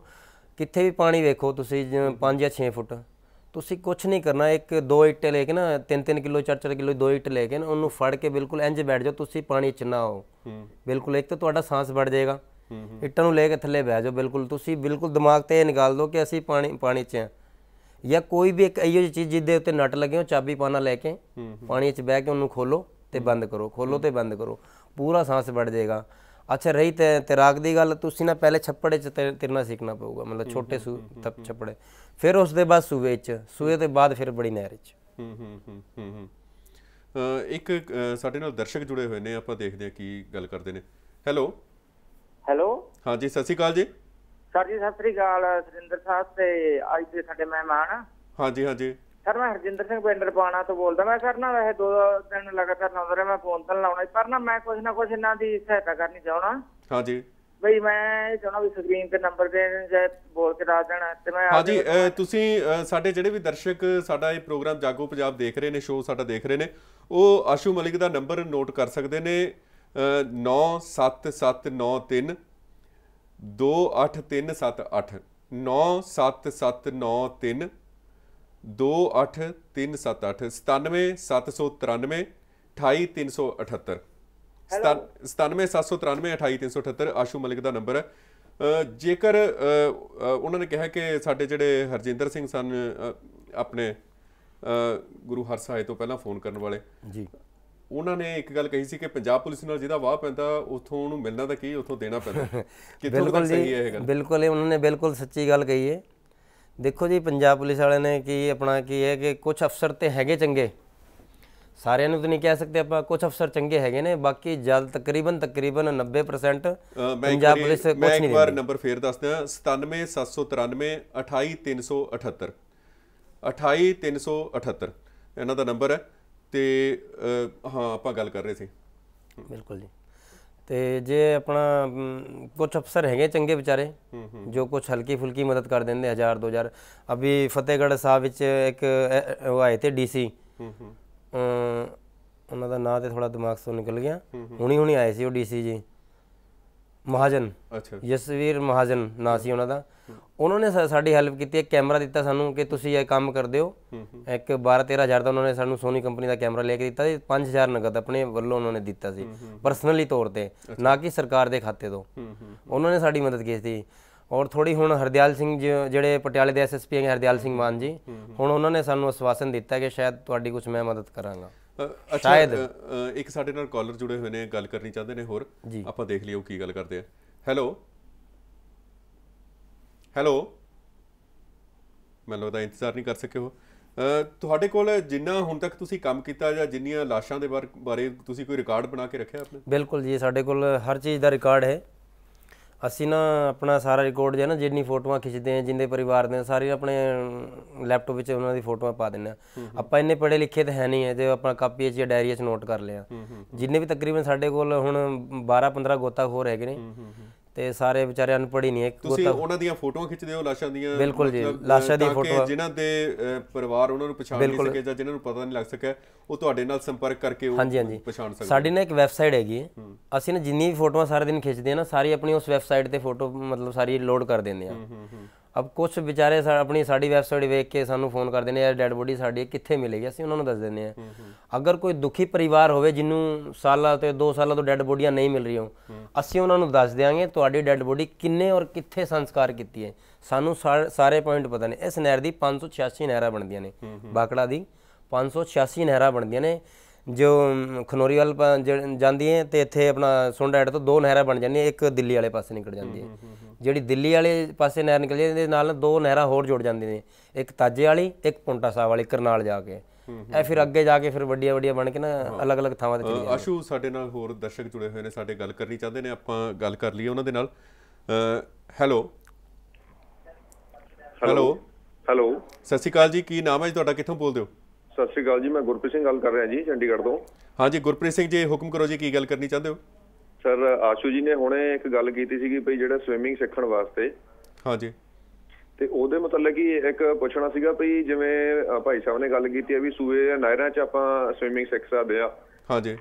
ਕਿੱਥੇ ਵੀ ਪਾਣੀ ਵੇਖੋ ਤੁਸੀਂ 5 ਜਾਂ 6 ਫੁੱਟ ਤੁਸੀਂ ਕੁਝ ਨਹੀਂ ਕਰਨਾ ਇੱਕ ਦੋ ਇੱਟੇ ਲੈ ਕੇ ਨਾ 3-3 ਕਿਲੋ ਚਾਰ ਚਾਰ ਕਿਲੋ ਦੋ ਇੱਟ ਲੈ ਕੇ ਨਾ ਉਹਨੂੰ ਫੜ ਕੇ ਬਿਲਕੁਲ ਇੰਜ ਬੈਠ ਜਾਓ ਤੁਸੀਂ ਪਾਣੀ ਚ ਨਾ ਹੋ ਬਿਲਕੁਲ ਇੱਕ ਤਾਂ ਤੁਹਾਡਾ ਸਾਹ ਵੜ ਜਾਏਗਾ ਇੱਟਾਂ ਨੂੰ ਲੈ ਕੇ ਥੱਲੇ ਬਹਿ ਜਾਓ ਬਿਲਕੁਲ ਤੁਸੀਂ ਬਿਲਕੁਲ ਦਿਮਾਗ ਤੇ ਇਹ ਨਿਕਾਲ ਦਿਓ ਕਿ ਅਸੀਂ ਪਾਣੀ ਪਾਣੀ 'ਚ ਆ ਜਾਂ ਕੋਈ ਵੀ ਇੱਕ ਇਹੋ ਜਿਹੀ ਚੀਜ਼ ਜਿੱਦੇ ਉੱਤੇ ਨਟ ਲੱਗੇ ਹੋ ਚਾਬੀ ਪਾਣਾ ਲੈ ਕੇ ਪਾਣੀ 'ਚ ਬਹਿ ਕੇ ਉਹਨੂੰ ਖੋਲੋ ਤੇ ਬੰਦ ਕਰੋ ਖੋਲੋ ਤੇ ਬੰਦ ਕਰੋ ਪੂਰਾ ਸਾਹ ਵੜ ਜਾਏਗਾ ਅੱਛਾ ਰਹੀ ਤੇ ਤੈਰਾਕ ਦੀ ਗੱਲ ਤੁਸੀਂ ਨਾ ਪਹਿਲੇ ਛੱਪੜੇ ਚ ਤੈਰਨਾ ਸਿੱਖਣਾ ਪਊਗਾ ਮਤਲਬ ਛੋਟੇ ਸੂ ਤਪ ਛੱਪੜੇ ਫਿਰ ਉਸ ਦੇ ਬਾਅਦ ਸੂਏ ਚ ਸੂਏ ਤੋਂ ਬਾਅਦ ਫਿਰ ਬੜੀ ਨਹਿਰ ਚ ਹੂੰ ਹੂੰ ਹੂੰ ਹੂੰ ਇੱਕ ਸਾਡੇ ਨਾਲ ਦਰਸ਼ਕ ਜੁੜੇ ਹੋਏ ਨੇ ਆਪਾਂ ਦੇਖਦੇ ਹਾਂ ਕੀ ਗੱਲ ਕਰਦੇ ਨੇ ਹੈਲੋ ਹੈਲੋ ਹਾਂਜੀ ਸਤਿ ਸ਼੍ਰੀ ਅਕਾਲ ਜੀ ਸਰ ਜੀ ਸਤਿ ਸ਼੍ਰੀ ਅਕਾਲ ਸਰਿੰਦਰ ਸਾਹਿਬ ਤੇ ਅੱਜ ਦੇ ਸਾਡੇ ਮਹਿਮਾਨ ਹਾਂਜੀ ਹਾਂਜੀ ਸਰ ਮੈਂ ਹਰਜਿੰਦਰ ਸਿੰਘ ਪਿੰਡ ਰਪਾਣਾ ਤੋਂ ਬੋਲਦਾ ਮੈਂ ਸਰ ਨਾਲ ਵੈਸੇ ਦੋ ਦਿਨ ਲਗਾਤਾਰ ਲਾਉਂਦਾ ਰਿਹਾ ਮੈਂ ਫੋਨ ਤਾਂ ਲਾਉਣਾ ਪਰ ਨਾ ਮੈਂ ਕੁਝ ਨਾ ਕੁਝ ਇਹਨਾਂ ਦੀ ਸਹਾਇਤਾ ਕਰਨੀ ਚਾਹਣਾ ਹਾਂਜੀ ਬਈ ਮੈਂ ਇਹ ਚਾਹਣਾ ਵੀ ਸਕਰੀਨ ਤੇ ਨੰਬਰ ਦੇ ਜਾਂ ਬੋਲ ਕੇ ਦੱਸ ਦੇਣਾ ਤੇ ਮੈਂ ਹਾਂਜੀ ਤੁਸੀਂ ਸਾਡੇ ਜਿਹੜੇ ਵੀ ਦਰਸ਼ਕ ਸਾਡਾ ਇਹ ਪ੍ਰੋਗਰਾਮ ਜਾਗੋ ਪੰਜਾਬ ਦੇਖ ਰਹੇ ਨੇ ਸ਼ੋਅ ਸਾਡਾ ਦੇਖ ਰਹੇ ਨੇ ਉਹ ਆਸ਼ੂ ਮਲਿਕ ਦਾ ਨੰਬਰ ਨੋਟ ਕਰ ਸਕਦੇ ਨੇ 97793 28378 97793 28378 97793 ਆਸ਼ੂ ਮਲਿਕ ਦਾ ਨੰਬਰ ਹੈ ਜੇਕਰ ਉਹਨਾਂ ਨੇ ਕਿਹਾ ਕਿ ਸਾਡੇ ਜਿਹੜੇ ਹਰਜਿੰਦਰ ਸਿੰਘ ਸਨ ਆਪਣੇ ਗੁਰੂ ਹਰਸਾਏ ਤੋਂ ਪਹਿਲਾਂ ਫੋਨ ਕਰਨ ਵਾਲੇ ਜੀ ਉਹਨਾਂ ਨੇ ਇੱਕ ਗੱਲ ਕਹੀ ਸੀ ਕਿ ਪੰਜਾਬ ਪੁਲਿਸ ਨਾਲ ਜਿਹਦਾ ਵਾਹ ਪੈਂਦਾ ਉਥੋਂ ਉਹਨੂੰ ਮਿਲਣਾ ਤਾਂ ਕੀ ਉਥੋਂ ਦੇਣਾ ਪੈਂਦਾ *laughs* ਕਿ ਤੁਹਾਨੂੰ ਸਹੀ ਹੈ ਇਹ ਗੱਲ ਬਿਲਕੁਲ ਇਹ ਉਹਨਾਂ ਨੇ ਬਿਲਕੁਲ ਸੱਚੀ ਗੱਲ ਕਹੀ ਹੈ ਦੇਖੋ ਜੀ ਪੰਜਾਬ ਪੁਲਿਸ ਵਾਲਿਆਂ ਨੇ ਕੀ ਆਪਣਾ ਕੀ ਹੈ ਕਿ ਕੁਝ ਅਫਸਰ ਤੇ ਹੈਗੇ ਚੰਗੇ ਸਾਰਿਆਂ ਨੂੰ ਤਾਂ ਨਹੀਂ ਕਹਿ ਸਕਦੇ ਆਪਾਂ ਕੁਝ ਅਫਸਰ ਚੰਗੇ ਹੈਗੇ ਨੇ ਬਾਕੀ ਜਲ ਤਕਰੀਬਨ ਤਕਰੀਬਨ 90% ਪੰਜਾਬ ਪੁਲਿਸ ਕੁਝ ਨਹੀਂ ਮੈਂ ਇੱਕ ਵਾਰ ਨੰਬਰ ਫੇਰ ਦੱਸਦਾ 97793 28378 28378 ਇਹਨਾਂ ਦਾ ਨੰਬਰ ਹੈ ਤੇ ਹਾਂ ਆਪਾਂ ਗੱਲ ਕਰ ਰਹੇ ਸੀ ਬਿਲਕੁਲ ਜੀ ਤੇ ਜੇ ਆਪਣਾ ਕੁਝ ਅਫਸਰ ਹੈਗੇ ਚੰਗੇ ਵਿਚਾਰੇ ਜੋ ਕੁਝ ਹਲਕੀ ਫੁਲਕੀ ਮਦਦ ਕਰ ਦਿੰਦੇ 1000 2000 ਅਭੀ ਫਤਿਹਗੜ੍ਹ ਸਾਹਿਬ ਵਿੱਚ ਇੱਕ ਉਹ ਆਏ ਤੇ ਡੀਸੀ ਉਹਨਾਂ ਦਾ ਨਾਂ ਤੇ ਥੋੜਾ ਦਿਮਾਗ ਤੋਂ ਨਿਕਲ ਗਿਆ ਹੁਣੀ ਹੁਣੀ ਆਏ ਸੀ ਉਹ ਡੀਸੀ ਜੀ ਮਹਾਜਨ ਅੱਛਾ ਜਸਵੀਰ ਮਹਾਜਨ ਨਾਂ ਸੀ ਉਹਨਾਂ ਦਾ ਉਹਨਾਂ ਨੇ ਸਾਡੀ ਹੈਲਪ ਕੀਤੀ ਇੱਕ ਕੈਮਰਾ ਦਿੱਤਾ ਸਾਨੂੰ ਕਿ ਤੁਸੀਂ ਇਹ ਕੰਮ ਕਰਦੇ ਹੋ ਇੱਕ 12 13000 ਦਾ ਉਹਨਾਂ ਨੇ ਸਾਨੂੰ ਸੋਨੀ ਕੰਪਨੀ ਦਾ ਕੈਮਰਾ ਲੈ ਕੇ ਦਿੱਤਾ ਤੇ 5000 ਨਗਦ ਆਪਣੇ ਵੱਲੋਂ ਉਹਨਾਂ ਨੇ ਦਿੱਤਾ ਸੀ ਪਰਸਨਲੀ ਤੌਰ ਤੇ ਨਾ ਕਿ ਸਰਕਾਰ ਦੇ ਖਾਤੇ ਤੋਂ ਉਹਨਾਂ ਨੇ ਸਾਡੀ ਮਦਦ ਕੀਤੀ ਔਰ ਥੋੜੀ ਹੁਣ ਹਰਦਿਆਲ ਸਿੰਘ ਜਿਹੜੇ ਪਟਿਆਲੇ ਦੇ ਐਸਐਸਪੀ ਹੈ ਹਰਦਿਆਲ ਸਿੰਘ ਮਾਨ ਜੀ ਹੁਣ ਉਹਨਾਂ ਨੇ ਸਾਨੂੰ ਅਸਵਾਸਨ ਦਿੱਤਾ ਕਿ ਸ਼ਾਇਦ ਤੁਹਾਡੀ ਕੁਝ ਮੈਂ ਮਦਦ ਕਰਾਂਗਾ ਅੱਛਾ ਇੱਕ ਸਾਡੇ ਨਾਲ ਕਾਲਰ ਜੁੜੇ ਹੋਏ ਨੇ ਗੱਲ ਕਰਨੀ ਚਾਹੁੰਦੇ ਨੇ ਹੋਰ ਆਪਾਂ ਦੇਖ ਲਈਏ ਉਹ ਕੀ ਗੱਲ ਕਰਦੇ ਆ ਹੈਲੋ ਹੈਲੋ ਮੈਂ ਲੋਦਾ ਇੰਤਜ਼ਾਰ ਨਹੀਂ ਕਰ ਸਕੇ ਹੋ ਤੁਹਾਡੇ ਕੋਲ ਜਿੰਨਾ ਹੁਣ ਤੱਕ ਤੁਸੀਂ ਕੰਮ ਕੀਤਾ ਜਾਂ ਜਿੰਨੀਆਂ ਲਾਸ਼ਾਂ ਦੇ ਬਾਰੇ ਤੁਸੀਂ ਕੋਈ ਰਿਕਾਰਡ ਬਣਾ ਕੇ ਰੱਖਿਆ ਆਪਣੇ ਬਿਲਕੁਲ ਜੀ ਸਾਡੇ ਕੋਲ ਹਰ ਚੀਜ਼ ਦਾ ਰਿਕਾਰਡ ਹੈ ਅਸੀਂ ਨਾ ਆਪਣਾ ਸਾਰਾ ਰਿਕਾਰਡ ਜੇ ਨਾ ਜਿੰਨੀ ਫੋਟੋਆਂ ਖਿੱਚਦੇ ਆ ਜਿੰਦੇ ਪਰਿਵਾਰ ਦੇ ਸਾਰੇ ਆਪਣੇ ਲੈਪਟਾਪ ਵਿੱਚ ਉਹਨਾਂ ਦੀ ਫੋਟੋਆਂ ਪਾ ਦਿੰਨੇ ਆ ਆਪਾਂ ਇੰਨੇ ਪੜੇ ਲਿਖੇ ਤਾਂ ਹੈ ਨਹੀਂ ਹੈ ਜੇ ਆਪਣਾ ਕਾਪੀ 'ਚ ਜਾਂ ਡਾਇਰੀ 'ਚ ਨੋਟ ਕਰ ਲਿਆ ਜਿੰਨੇ ਵੀ ਤਕਰੀਬਨ ਸਾਡੇ ਕੋਲ ਹੁਣ 12 15 ਗੋਤਾ ਗੋਤਾਖੋਰ ਹੈਗੇ ਨੇ ਤੇ ਸਾਰੇ ਵਿਚਾਰੇ ਅਨਪੜ੍ਹ ਹੀ ਨਹੀਂ ਇੱਕ ਤੁਸੀਂ ਉਹਨਾਂ ਦੀਆਂ ਫੋਟੋਆਂ ਖਿੱਚਦੇ ਹੋ ਲਾਸ਼ਾਂ ਦੀਆਂ ਬਿਲਕੁਲ ਜੀ ਲਾਸ਼ਾਂ ਦੀ ਫੋਟੋ ਜਿਨ੍ਹਾਂ ਦੇ ਪਰਿਵਾਰ ਉਹਨਾਂ ਨੂੰ ਪਛਾਣ ਨਹੀਂ ਸਕੇ ਜਾਂ ਜਿਨ੍ਹਾਂ ਨੂੰ ਪਤਾ ਨਹੀਂ ਲੱਗ ਸਕਿਆ ਉਹ ਤੁਹਾਡੇ ਨਾਲ ਸੰਪਰਕ ਕਰਕੇ ਉਹ ਪਛਾਣ ਸਕਦੇ ਸਾਡੀ ਨਾ ਇੱਕ ਵੈਬਸਾਈਟ ਹੈਗੀ ਹੈ ਅਸੀਂ ਨਾ ਜਿੰਨੀ ਵੀ ਫੋਟੋਆਂ ਸਾਰੇ ਦਿਨ ਖਿੱਚਦੇ ਆ ਨਾ ਸਾਰੀ ਆਪਣੀ ਉਸ ਵੈਬਸਾਈਟ ਤੇ ਫੋਟੋ ਮਤਲਬ ਸਾਰੀ ਲੋਡ ਕਰ ਦਿੰਦੇ ਆ ਅਬ ਕੁਝ ਵਿਚਾਰੇ ਆਪਣੀ ਸਾਡੀ ਵੈਬਸਾਈਟ ਵੇਖ ਕੇ ਸਾਨੂੰ ਫੋਨ ਕਰਦੇ ਨੇ ਯਾਰ ਡੈਡ ਬੋਡੀ ਸਾਡੀ ਕਿੱਥੇ ਮਿਲੇਗੀ ਅਸੀਂ ਉਹਨਾਂ ਨੂੰ ਦੱਸ ਦਿੰਦੇ ਆ ਅਗਰ ਕੋਈ ਦੁਖੀ ਪਰਿਵਾਰ ਹੋਵੇ ਜਿੰਨੂੰ ਸਾਲਾਂ ਤੇ 2 ਸਾਲਾਂ ਤੋਂ ਡੈਡ ਬੋਡੀਆਂ ਨਹੀਂ ਮਿਲ ਰਹੀਆਂ ਅਸੀਂ ਉਹਨਾਂ ਨੂੰ ਦੱਸ ਦਿਆਂਗੇ ਤੁਹਾਡੀ ਡੈਡ ਬੋਡੀ ਕਿੰਨੇ ਔਰ ਕਿੱਥੇ ਸੰਸਕਾਰ ਕੀਤੀ ਹੈ ਸਾਨੂੰ ਸਾਰੇ ਪੁਆਇੰਟ ਪਤਾ ਨੇ ਇਸ ਨਹਿਰ ਦੀ 586 ਨਹਿਰਾ ਬਣਦੀਆਂ ਨੇ ਬਾਕੜਾ ਦੀ 586 ਨਹਿਰਾ ਬਣਦੀਆਂ ਨੇ ਜੋ ਖਨੋਰੀ ਵੱਲ ਜਾਂਦੀ ਹੈ ਤੇ ਇੱਥੇ ਆਪਣਾ ਸੁੰਡ ਐਡ ਤੋਂ ਦੋ ਨਹਿਰਾਂ ਬਣ ਜਾਂਦੀਆਂ ਇੱਕ ਦਿੱਲੀ ਵਾਲੇ ਪਾਸੇ ਨਿਕਲ ਜਾਂਦੀ ਹੈ ਜਿਹੜੀ ਦਿੱਲੀ ਵਾਲੇ ਪਾਸੇ ਨਹਿਰ ਨਿਕਲ ਜਾਂਦੀ ਦੇ ਨਾਲ ਦੋ ਨਹਿਰਾਂ ਹੋਰ ਜੁੜ ਜਾਂਦੀਆਂ ਨੇ ਇੱਕ ਤਾਜੇ ਵਾਲੀ ਇੱਕ ਪੁੰਟਾ ਸਾਹਿਬ ਵਾਲੀ ਕਰਨਾਲ ਜਾ ਕੇ ਇਹ ਫਿਰ ਅੱਗੇ ਜਾ ਕੇ ਫਿਰ ਵੱਡੀਆਂ ਵੱਡੀਆਂ ਬਣ ਕੇ ਨਾ ਅਲੱਗ-ਅਲੱਗ ਥਾਵਾਂ ਤੇ ਚਲੀ ਜਾਂਦੀ ਆਸ਼ੂ ਸਾਡੇ ਨਾਲ ਹੋਰ ਦਰਸ਼ਕ ਜੁੜੇ ਹੋਏ ਨੇ ਸਾਡੇ ਗੱਲ ਕਰਨੀ ਚਾਹੁੰਦੇ ਨੇ ਆਪਾਂ ਗੱਲ ਕਰ ਲਈਏ ਉਹਨਾਂ ਦੇ ਨਾਲ ਹੈਲੋ ਹੈਲੋ ਹੈਲੋ ਸਤਿ ਸ਼੍ਰੀ ਅਕਾਲ ਜੀ ਕੀ ਨਾਮ ਹੈ ਤੁਹਾਡਾ ਕਿੱਥੋਂ ਬੋਲਦੇ ਹੋ ਸਤਿ ਸ਼੍ਰੀ ਅਕਾਲ ਜੀ ਮੈਂ ਗੁਰਪ੍ਰੀਤ ਸਿੰਘ ਗੱਲ ਕਰ ਰਿਹਾ ਜੀ ਚੰਡੀਗੜ੍ਹ ਤੋਂ ਹਾਂਜੀ ਗੁਰਪ੍ਰੀਤ ਸਿੰਘ ਜੀ ਹੁਕਮ ਕਰੋ ਜੀ ਕੀ ਗੱਲ ਕਰਨੀ ਚਾਹੁੰਦੇ ਹੋ ਸਰ ਆਸ਼ੂ ਜੀ ਨੇ ਹੁਣੇ ਇੱਕ ਗੱਲ ਕੀਤੀ ਸੀਗੀ ਭਈ ਜਿਹੜਾ ਸਵਿਮਿੰਗ ਸਿੱਖਣ ਵਾਸਤੇ ਹਾਂਜੀ ਤੇ ਉਹਦੇ ਮਤਲਬ ਕਿ ਇੱਕ ਪੁੱਛਣਾ ਸੀਗਾ ਭਈ ਜਿਵੇਂ ਭਾਈ ਸਾਹਿਬ ਨੇ ਗੱਲ ਕੀਤੀ ਆ ਵੀ ਸੂਏ ਜਾਂ ਨਹਿਰਾਂ 'ਚ ਆਪਾਂ ਸਵਿਮਿੰਗ ਸਿੱਖ ਸਕਦੇ ਆ ਹਾਂਜੀ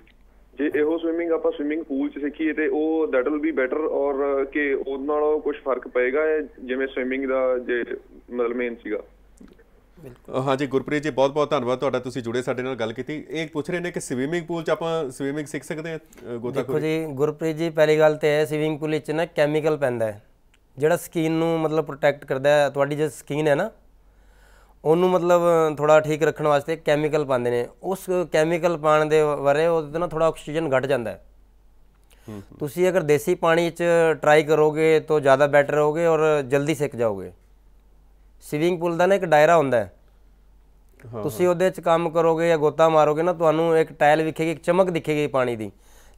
ਜੇ ਇਹੋ ਸਵਿਮਿੰਗ ਆਪਾਂ ਸਵਿਮਿੰਗ ਪੂਲ 'ਚ ਸਿੱਖੀਏ ਤੇ ਉਹ ਦੈਟ ਵਿਲ ਬੀ ਬੈਟਰ ਔਰ ਕਿ ਉਹਦੇ ਨਾਲੋਂ ਕੁਝ ਫਰਕ ਪਏਗਾ ਜਿਵੇਂ ਸਵਿਮਿੰਗ ਦਾ ਜੇ ਮਤਲਬ ਮੇਨ ਸੀਗਾ ਬਿਲਕੁਲ ਹਾਂਜੀ ਗੁਰਪ੍ਰੀਤ ਜੀ ਬਹੁਤ ਬਹੁਤ ਧੰਨਵਾਦ ਤੁਹਾਡਾ ਤੁਸੀਂ ਜੁੜੇ ਸਾਡੇ ਨਾਲ ਗੱਲ ਕੀਤੀ ਇਹ ਪੁੱਛ ਰਹੇ ਨੇ ਕਿ ਸਵੀਮਿੰਗ ਪੂਲ 'ਚ ਆਪਾਂ ਸਵੀਮਿੰਗ ਸਿੱਖ ਸਕਦੇ ਹਾਂ ਗੋਤਾਖੋਰੀ ਦੇਖੋ ਜੀ ਗੁਰਪ੍ਰੀਤ ਜੀ ਪਹਿਲੀ ਗੱਲ ਤੇ ਹੈ ਸਵੀਮਿੰਗ ਪੂਲ ਵਿੱਚ ਨਾ ਕੈਮੀਕਲ ਪੈਂਦਾ ਹੈ ਜਿਹੜਾ ਸਕਿਨ ਨੂੰ ਮਤਲਬ ਪ੍ਰੋਟੈਕਟ ਕਰਦਾ ਹੈ ਤੁਹਾਡੀ ਜੇ ਸਕਿਨ ਹੈ ਨਾ ਉਹਨੂੰ ਮਤਲਬ ਥੋੜਾ ਠੀਕ ਰੱਖਣ ਵਾਸਤੇ ਕੈਮੀਕਲ ਪਾਉਂਦੇ ਨੇ ਉਸ ਕੈਮੀਕਲ ਪਾਣ ਦੇ ਬਾਰੇ ਉਹਦੇ ਨਾਲ ਥੋੜਾ ਆਕਸੀਜਨ ਘਟ ਜਾਂਦਾ ਹੈ ਤੁਸੀਂ ਅਗਰ ਦੇਸੀ ਪਾਣੀ 'ਚ ਟਰਾਈ ਕਰੋਗੇ ਤਾਂ ਜ਼ਿਆਦਾ ਬੈਟਰ ਹੋਗੇ ਔਰ ਜਲਦੀ ਸਿੱਖ ਜਾਓਗੇ ਸਵਿੰਗ ਪੂਲ ਦਾ ਨਾ ਇੱਕ ਡਾਇਰਾ ਹੁੰਦਾ ਹੈ ਤੁਸੀਂ ਉਹਦੇ ਵਿੱਚ ਕੰਮ ਕਰੋਗੇ ਜਾਂ ਗੋਤਾ ਮਾਰੋਗੇ ਨਾ ਤੁਹਾਨੂੰ ਇੱਕ ਟਾਇਲ ਵਿਖੇਗੀ ਇੱਕ ਚਮਕ ਦਿਖੇਗੀ ਪਾਣੀ ਦੀ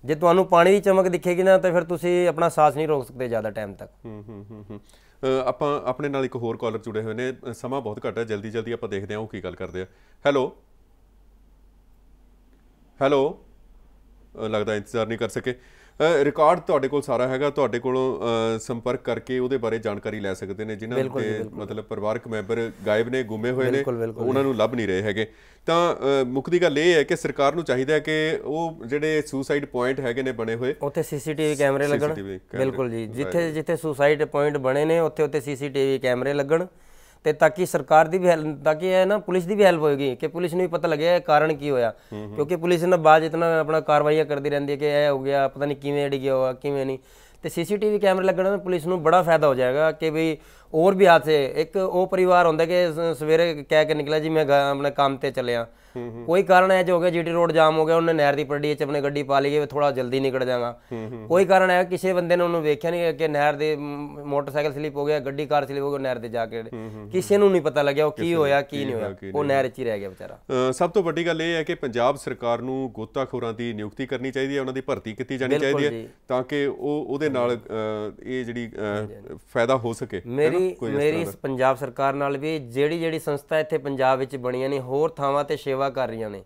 ਜੇ ਤੁਹਾਨੂੰ ਪਾਣੀ ਦੀ ਚਮਕ ਦਿਖੇਗੀ ਨਾ ਤਾਂ ਫਿਰ ਤੁਸੀਂ ਆਪਣਾ ਸਾਹ ਨਹੀਂ ਰੋਕ ਸਕਦੇ ਜ਼ਿਆਦਾ ਟਾਈਮ ਤੱਕ ਹੂੰ ਹੂੰ ਹੂੰ ਆਪਾਂ ਆਪਣੇ ਨਾਲ ਇੱਕ ਹੋਰ ਕਾਲਰ ਜੁੜੇ ਹੋਏ ਨੇ ਸਮਾਂ ਬਹੁਤ ਘੱਟ ਹੈ ਜਲਦੀ ਜਲਦੀ ਆਪਾਂ ਦੇਖਦੇ ਹਾਂ ਉਹ ਕੀ ਗੱਲ ਕਰਦੇ ਆ ਹੈਲੋ ਹੈਲੋ ਲੱਗਦਾ ਇੰਤਜ਼ਾਰ ਨਹੀਂ ਕਰ ਸਕੇ ਰਿਕਾਰਡ ਤੁਹਾਡੇ ਕੋਲ ਸਾਰਾ ਹੈਗਾ ਤੁਹਾਡੇ ਕੋਲੋਂ ਸੰਪਰਕ ਕਰਕੇ ਉਹਦੇ ਬਾਰੇ ਜਾਣਕਾਰੀ ਲੈ ਸਕਦੇ ਨੇ ਜਿਨ੍ਹਾਂ ਦੇ ਮਤਲਬ ਪਰਿਵਾਰਕ ਮੈਂਬਰ ਗਾਇਬ ਨੇ ਗੁੰਮੇ ਹੋਏ ਨੇ ਉਹਨਾਂ ਨੂੰ ਲੱਭ ਨਹੀਂ ਰਹੇ ਹੈਗੇ ਤਾਂ ਮੁੱਖ ਦੀ ਗੱਲ ਇਹ ਹੈ ਕਿ ਸਰਕਾਰ ਨੂੰ ਚਾਹੀਦਾ ਹੈ ਕਿ ਉਹ ਜਿਹੜੇ ਸੁਸਾਈਡ ਪੁਆਇੰਟ ਹੈਗੇ ਨੇ ਬਣੇ ਹੋਏ ਉੱਥੇ ਸੀਸੀਟੀਵੀ ਕੈਮਰੇ ਲੱਗਣ ਬਿਲਕੁਲ ਜੀ ਜਿੱਥੇ ਜਿੱਥੇ ਸੁਸਾਈਡ ਪੁਆਇੰਟ ਬਣੇ ਨੇ ਉੱਥੇ ਉੱਥੇ ਸੀਸੀਟੀਵੀ ਕੈਮਰੇ ਲੱਗਣ ਤੇ ਤਾਂ ਕਿ ਸਰਕਾਰ ਦੀ ਵੀ ਹੈਲਪ ਤਾਂ ਕਿ ਇਹ ਨਾ ਪੁਲਿਸ ਦੀ ਵੀ ਹੈਲਪ ਹੋਏਗੀ ਕਿ ਪੁਲਿਸ ਨੂੰ ਵੀ ਪਤਾ ਲੱਗਿਆ ਕਾਰਨ ਕੀ ਹੋਇਆ ਕਿਉਂਕਿ ਪੁਲਿਸ ਨੇ ਬਾਅਦ ਇਤਨਾ ਆਪਣਾ ਕਾਰਵਾਈਆਂ ਕਰਦੀ ਰਹਿੰਦੀ ਹੈ ਕਿ ਇਹ ਹੋ ਗਿਆ ਪਤਾ ਨਹੀਂ ਕਿਵੇਂ ਡਿੱਗਿਆ ਹੋਇਆ ਕਿਵੇਂ ਨਹੀਂ ਤੇ ਸੀਸੀਟੀਵੀ ਕੈਮਰੇ ਲੱਗਣ ਨਾਲ ਪੁਲਿਸ ਨੂੰ ਬੜਾ ਫਾਇਦਾ ਹੋ ਜਾਏਗਾ ਕਿ ਵੀ ਹੋਰ ਵੀ ਆਥੇ ਇੱਕ ਉਹ ਪਰਿਵਾਰ ਹੁੰਦਾ ਕਿ ਸਵੇਰੇ ਕਹਿ ਕੇ ਨਿਕਲਿਆ ਜੀ ਮੈਂ ਆਪਣੇ ਕੰਮ ਤੇ ਚੱਲਿਆ ਕੋਈ ਕਾਰਨ ਹੈ ਜੋ ਹੋ ਗਿਆ ਜੀਟੀ ਰੋਡ ਜਾਮ ਹੋ ਗਿਆ ਉਹਨੇ ਨਹਿਰ ਦੀ ਪੱਡੀ 'ਚ ਆਪਣੇ ਗੱਡੀ ਪਾ ਲਈ ਕਿ ਥੋੜਾ ਜਲਦੀ ਨਿਕਲ ਜਾਗਾ ਕੋਈ ਕਾਰਨ ਹੈ ਕਿਸੇ ਬੰਦੇ ਨੇ ਉਹਨੂੰ ਵੇਖਿਆ ਨਹੀਂ ਕਿ ਨਹਿਰ ਦੇ ਮੋਟਰਸਾਈਕਲ ਸਲਿਪ ਹੋ ਗਿਆ ਗੱਡੀ ਕਾਰ ਸਲਿਪ ਹੋ ਗਿਆ ਨਹਿਰ ਦੇ ਜਾ ਕੇ ਕਿਸੇ ਨੂੰ ਨਹੀਂ ਪਤਾ ਲੱਗਿਆ ਉਹ ਕੀ ਹੋਇਆ ਕੀ ਨਹੀਂ ਹੋਇਆ ਉਹ ਨਹਿਰ 'ਚ ਹੀ ਰਹਿ ਗਿਆ ਵਿਚਾਰਾ ਸਭ ਤੋਂ ਵੱਡੀ ਗੱਲ ਇਹ ਹੈ ਕਿ ਪੰਜਾਬ ਸਰਕਾਰ ਨੂੰ ਗੋਤਾਖੋਰਾਂ ਦੀ ਨਿਯੁਕਤੀ ਕਰਨੀ ਚਾਹੀਦੀ ਹੈ ਉਹਨਾਂ ਦੀ ਭਰਤੀ ਕੀਤੀ ਜਾਣੀ ਚਾਹੀਦੀ ਹੈ ਤਾਂ ਕਿ ਉਹ ਉਹਦੇ ਨਾਲ ਇਹ ਜਿਹੜੀ ਫਾਇਦਾ ਹੋ ਸਕੇ ਮੇਰੀ ਮੇਰੀ ਇਸ ਪੰਜਾਬ ਸਰਕਾਰ ਨਾਲ ਵੀ ਜਿਹੜੀ ਜਿਹੜੀ ਸੰਸਥਾ ਇੱਥੇ ਪੰਜਾਬ ਵਿੱਚ ਬਣੀਆਂ ਨੇ ਹੋਰ ਥਾਵਾਂ ਤੇ ਸੇਵਾ ਕਰ ਰਹੀਆਂ ਨੇ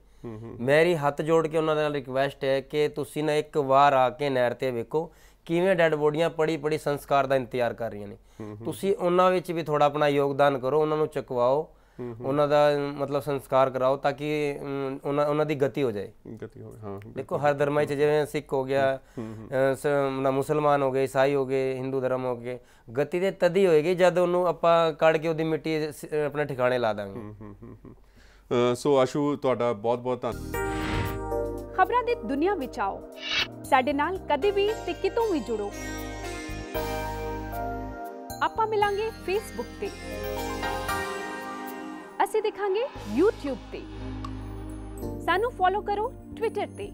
ਮੇਰੀ ਹੱਥ ਜੋੜ ਕੇ ਉਹਨਾਂ ਨਾਲ ਰਿਕਵੈਸਟ ਹੈ ਕਿ ਤੁਸੀਂ ਨਾ ਇੱਕ ਵਾਰ ਆ ਕੇ ਨਹਿਰ ਤੇ ਵੇਖੋ ਕਿਵੇਂ ਡੈਡ ਬੋਡੀਆਂ ਪੜੀ ਪੜੀ ਸੰਸਕਾਰ ਦਾ ਇੰਤਜ਼ਾਰ ਕਰ ਰਹੀਆਂ ਨੇ ਤੁਸੀਂ ਉਹਨਾਂ ਵਿੱਚ ਵੀ ਥੋੜਾ ਆਪਣਾ ਯੋਗਦਾਨ ਕਰੋ ਉਹਨਾਂ ਨੂੰ ਚੱਕਵਾਓ ਉਹਨਾਂ ਦਾ ਮਤਲਬ ਸੰਸਕਾਰ ਕਰਾਓ ਤਾਂ ਕਿ ਉਹਨਾਂ ਉਹਨਾਂ ਦੀ ਗਤੀ ਹੋ ਜਾਏ ਗਤੀ ਹੋਵੇ ਹਾਂ ਦੇਖੋ ਹਰ ਧਰਮ ਵਿੱਚ ਜਿਵੇਂ ਸਿੱਖ ਹੋ ਗਿਆ ਨਾ ਮੁਸਲਮਾਨ ਹੋ ਗਏ ਈਸਾਈ ਹੋ ਗਏ ਹਿੰਦੂ ਧਰਮ ਹੋ ਗਏ ਗਤੀ ਤੇ ਤਦ ਹੀ ਹੋਏਗੀ ਜਦ ਉਹਨੂੰ ਆਪਾਂ ਕੱਢ ਕੇ ਉਹਦੀ ਮਿੱਟੀ ਆਪਣੇ ਠਿਕਾਣੇ ਲਾ ਦਾਂਗੇ ਸੋ ਆਸ਼ੂ ਤੁਹਾਡਾ ਬਹੁਤ ਬਹੁਤ ਧੰਨਵਾਦ ਖਬਰਾਂ ਦੀ ਦੁਨੀਆ ਵਿੱਚ ਆਓ ਸਾਡੇ ਨਾਲ ਕਦੇ ਵੀ ਤੇ ਕਿਤੋਂ ਵੀ ਜੁੜੋ ਆਪਾਂ ਮਿਲਾਂਗੇ ਫੇਸਬੁੱਕ ਤੇ असि दिखा यूट्यूब सू फॉलो करो ट्विटर से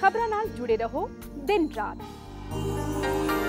खबर जुड़े रहो दिन रात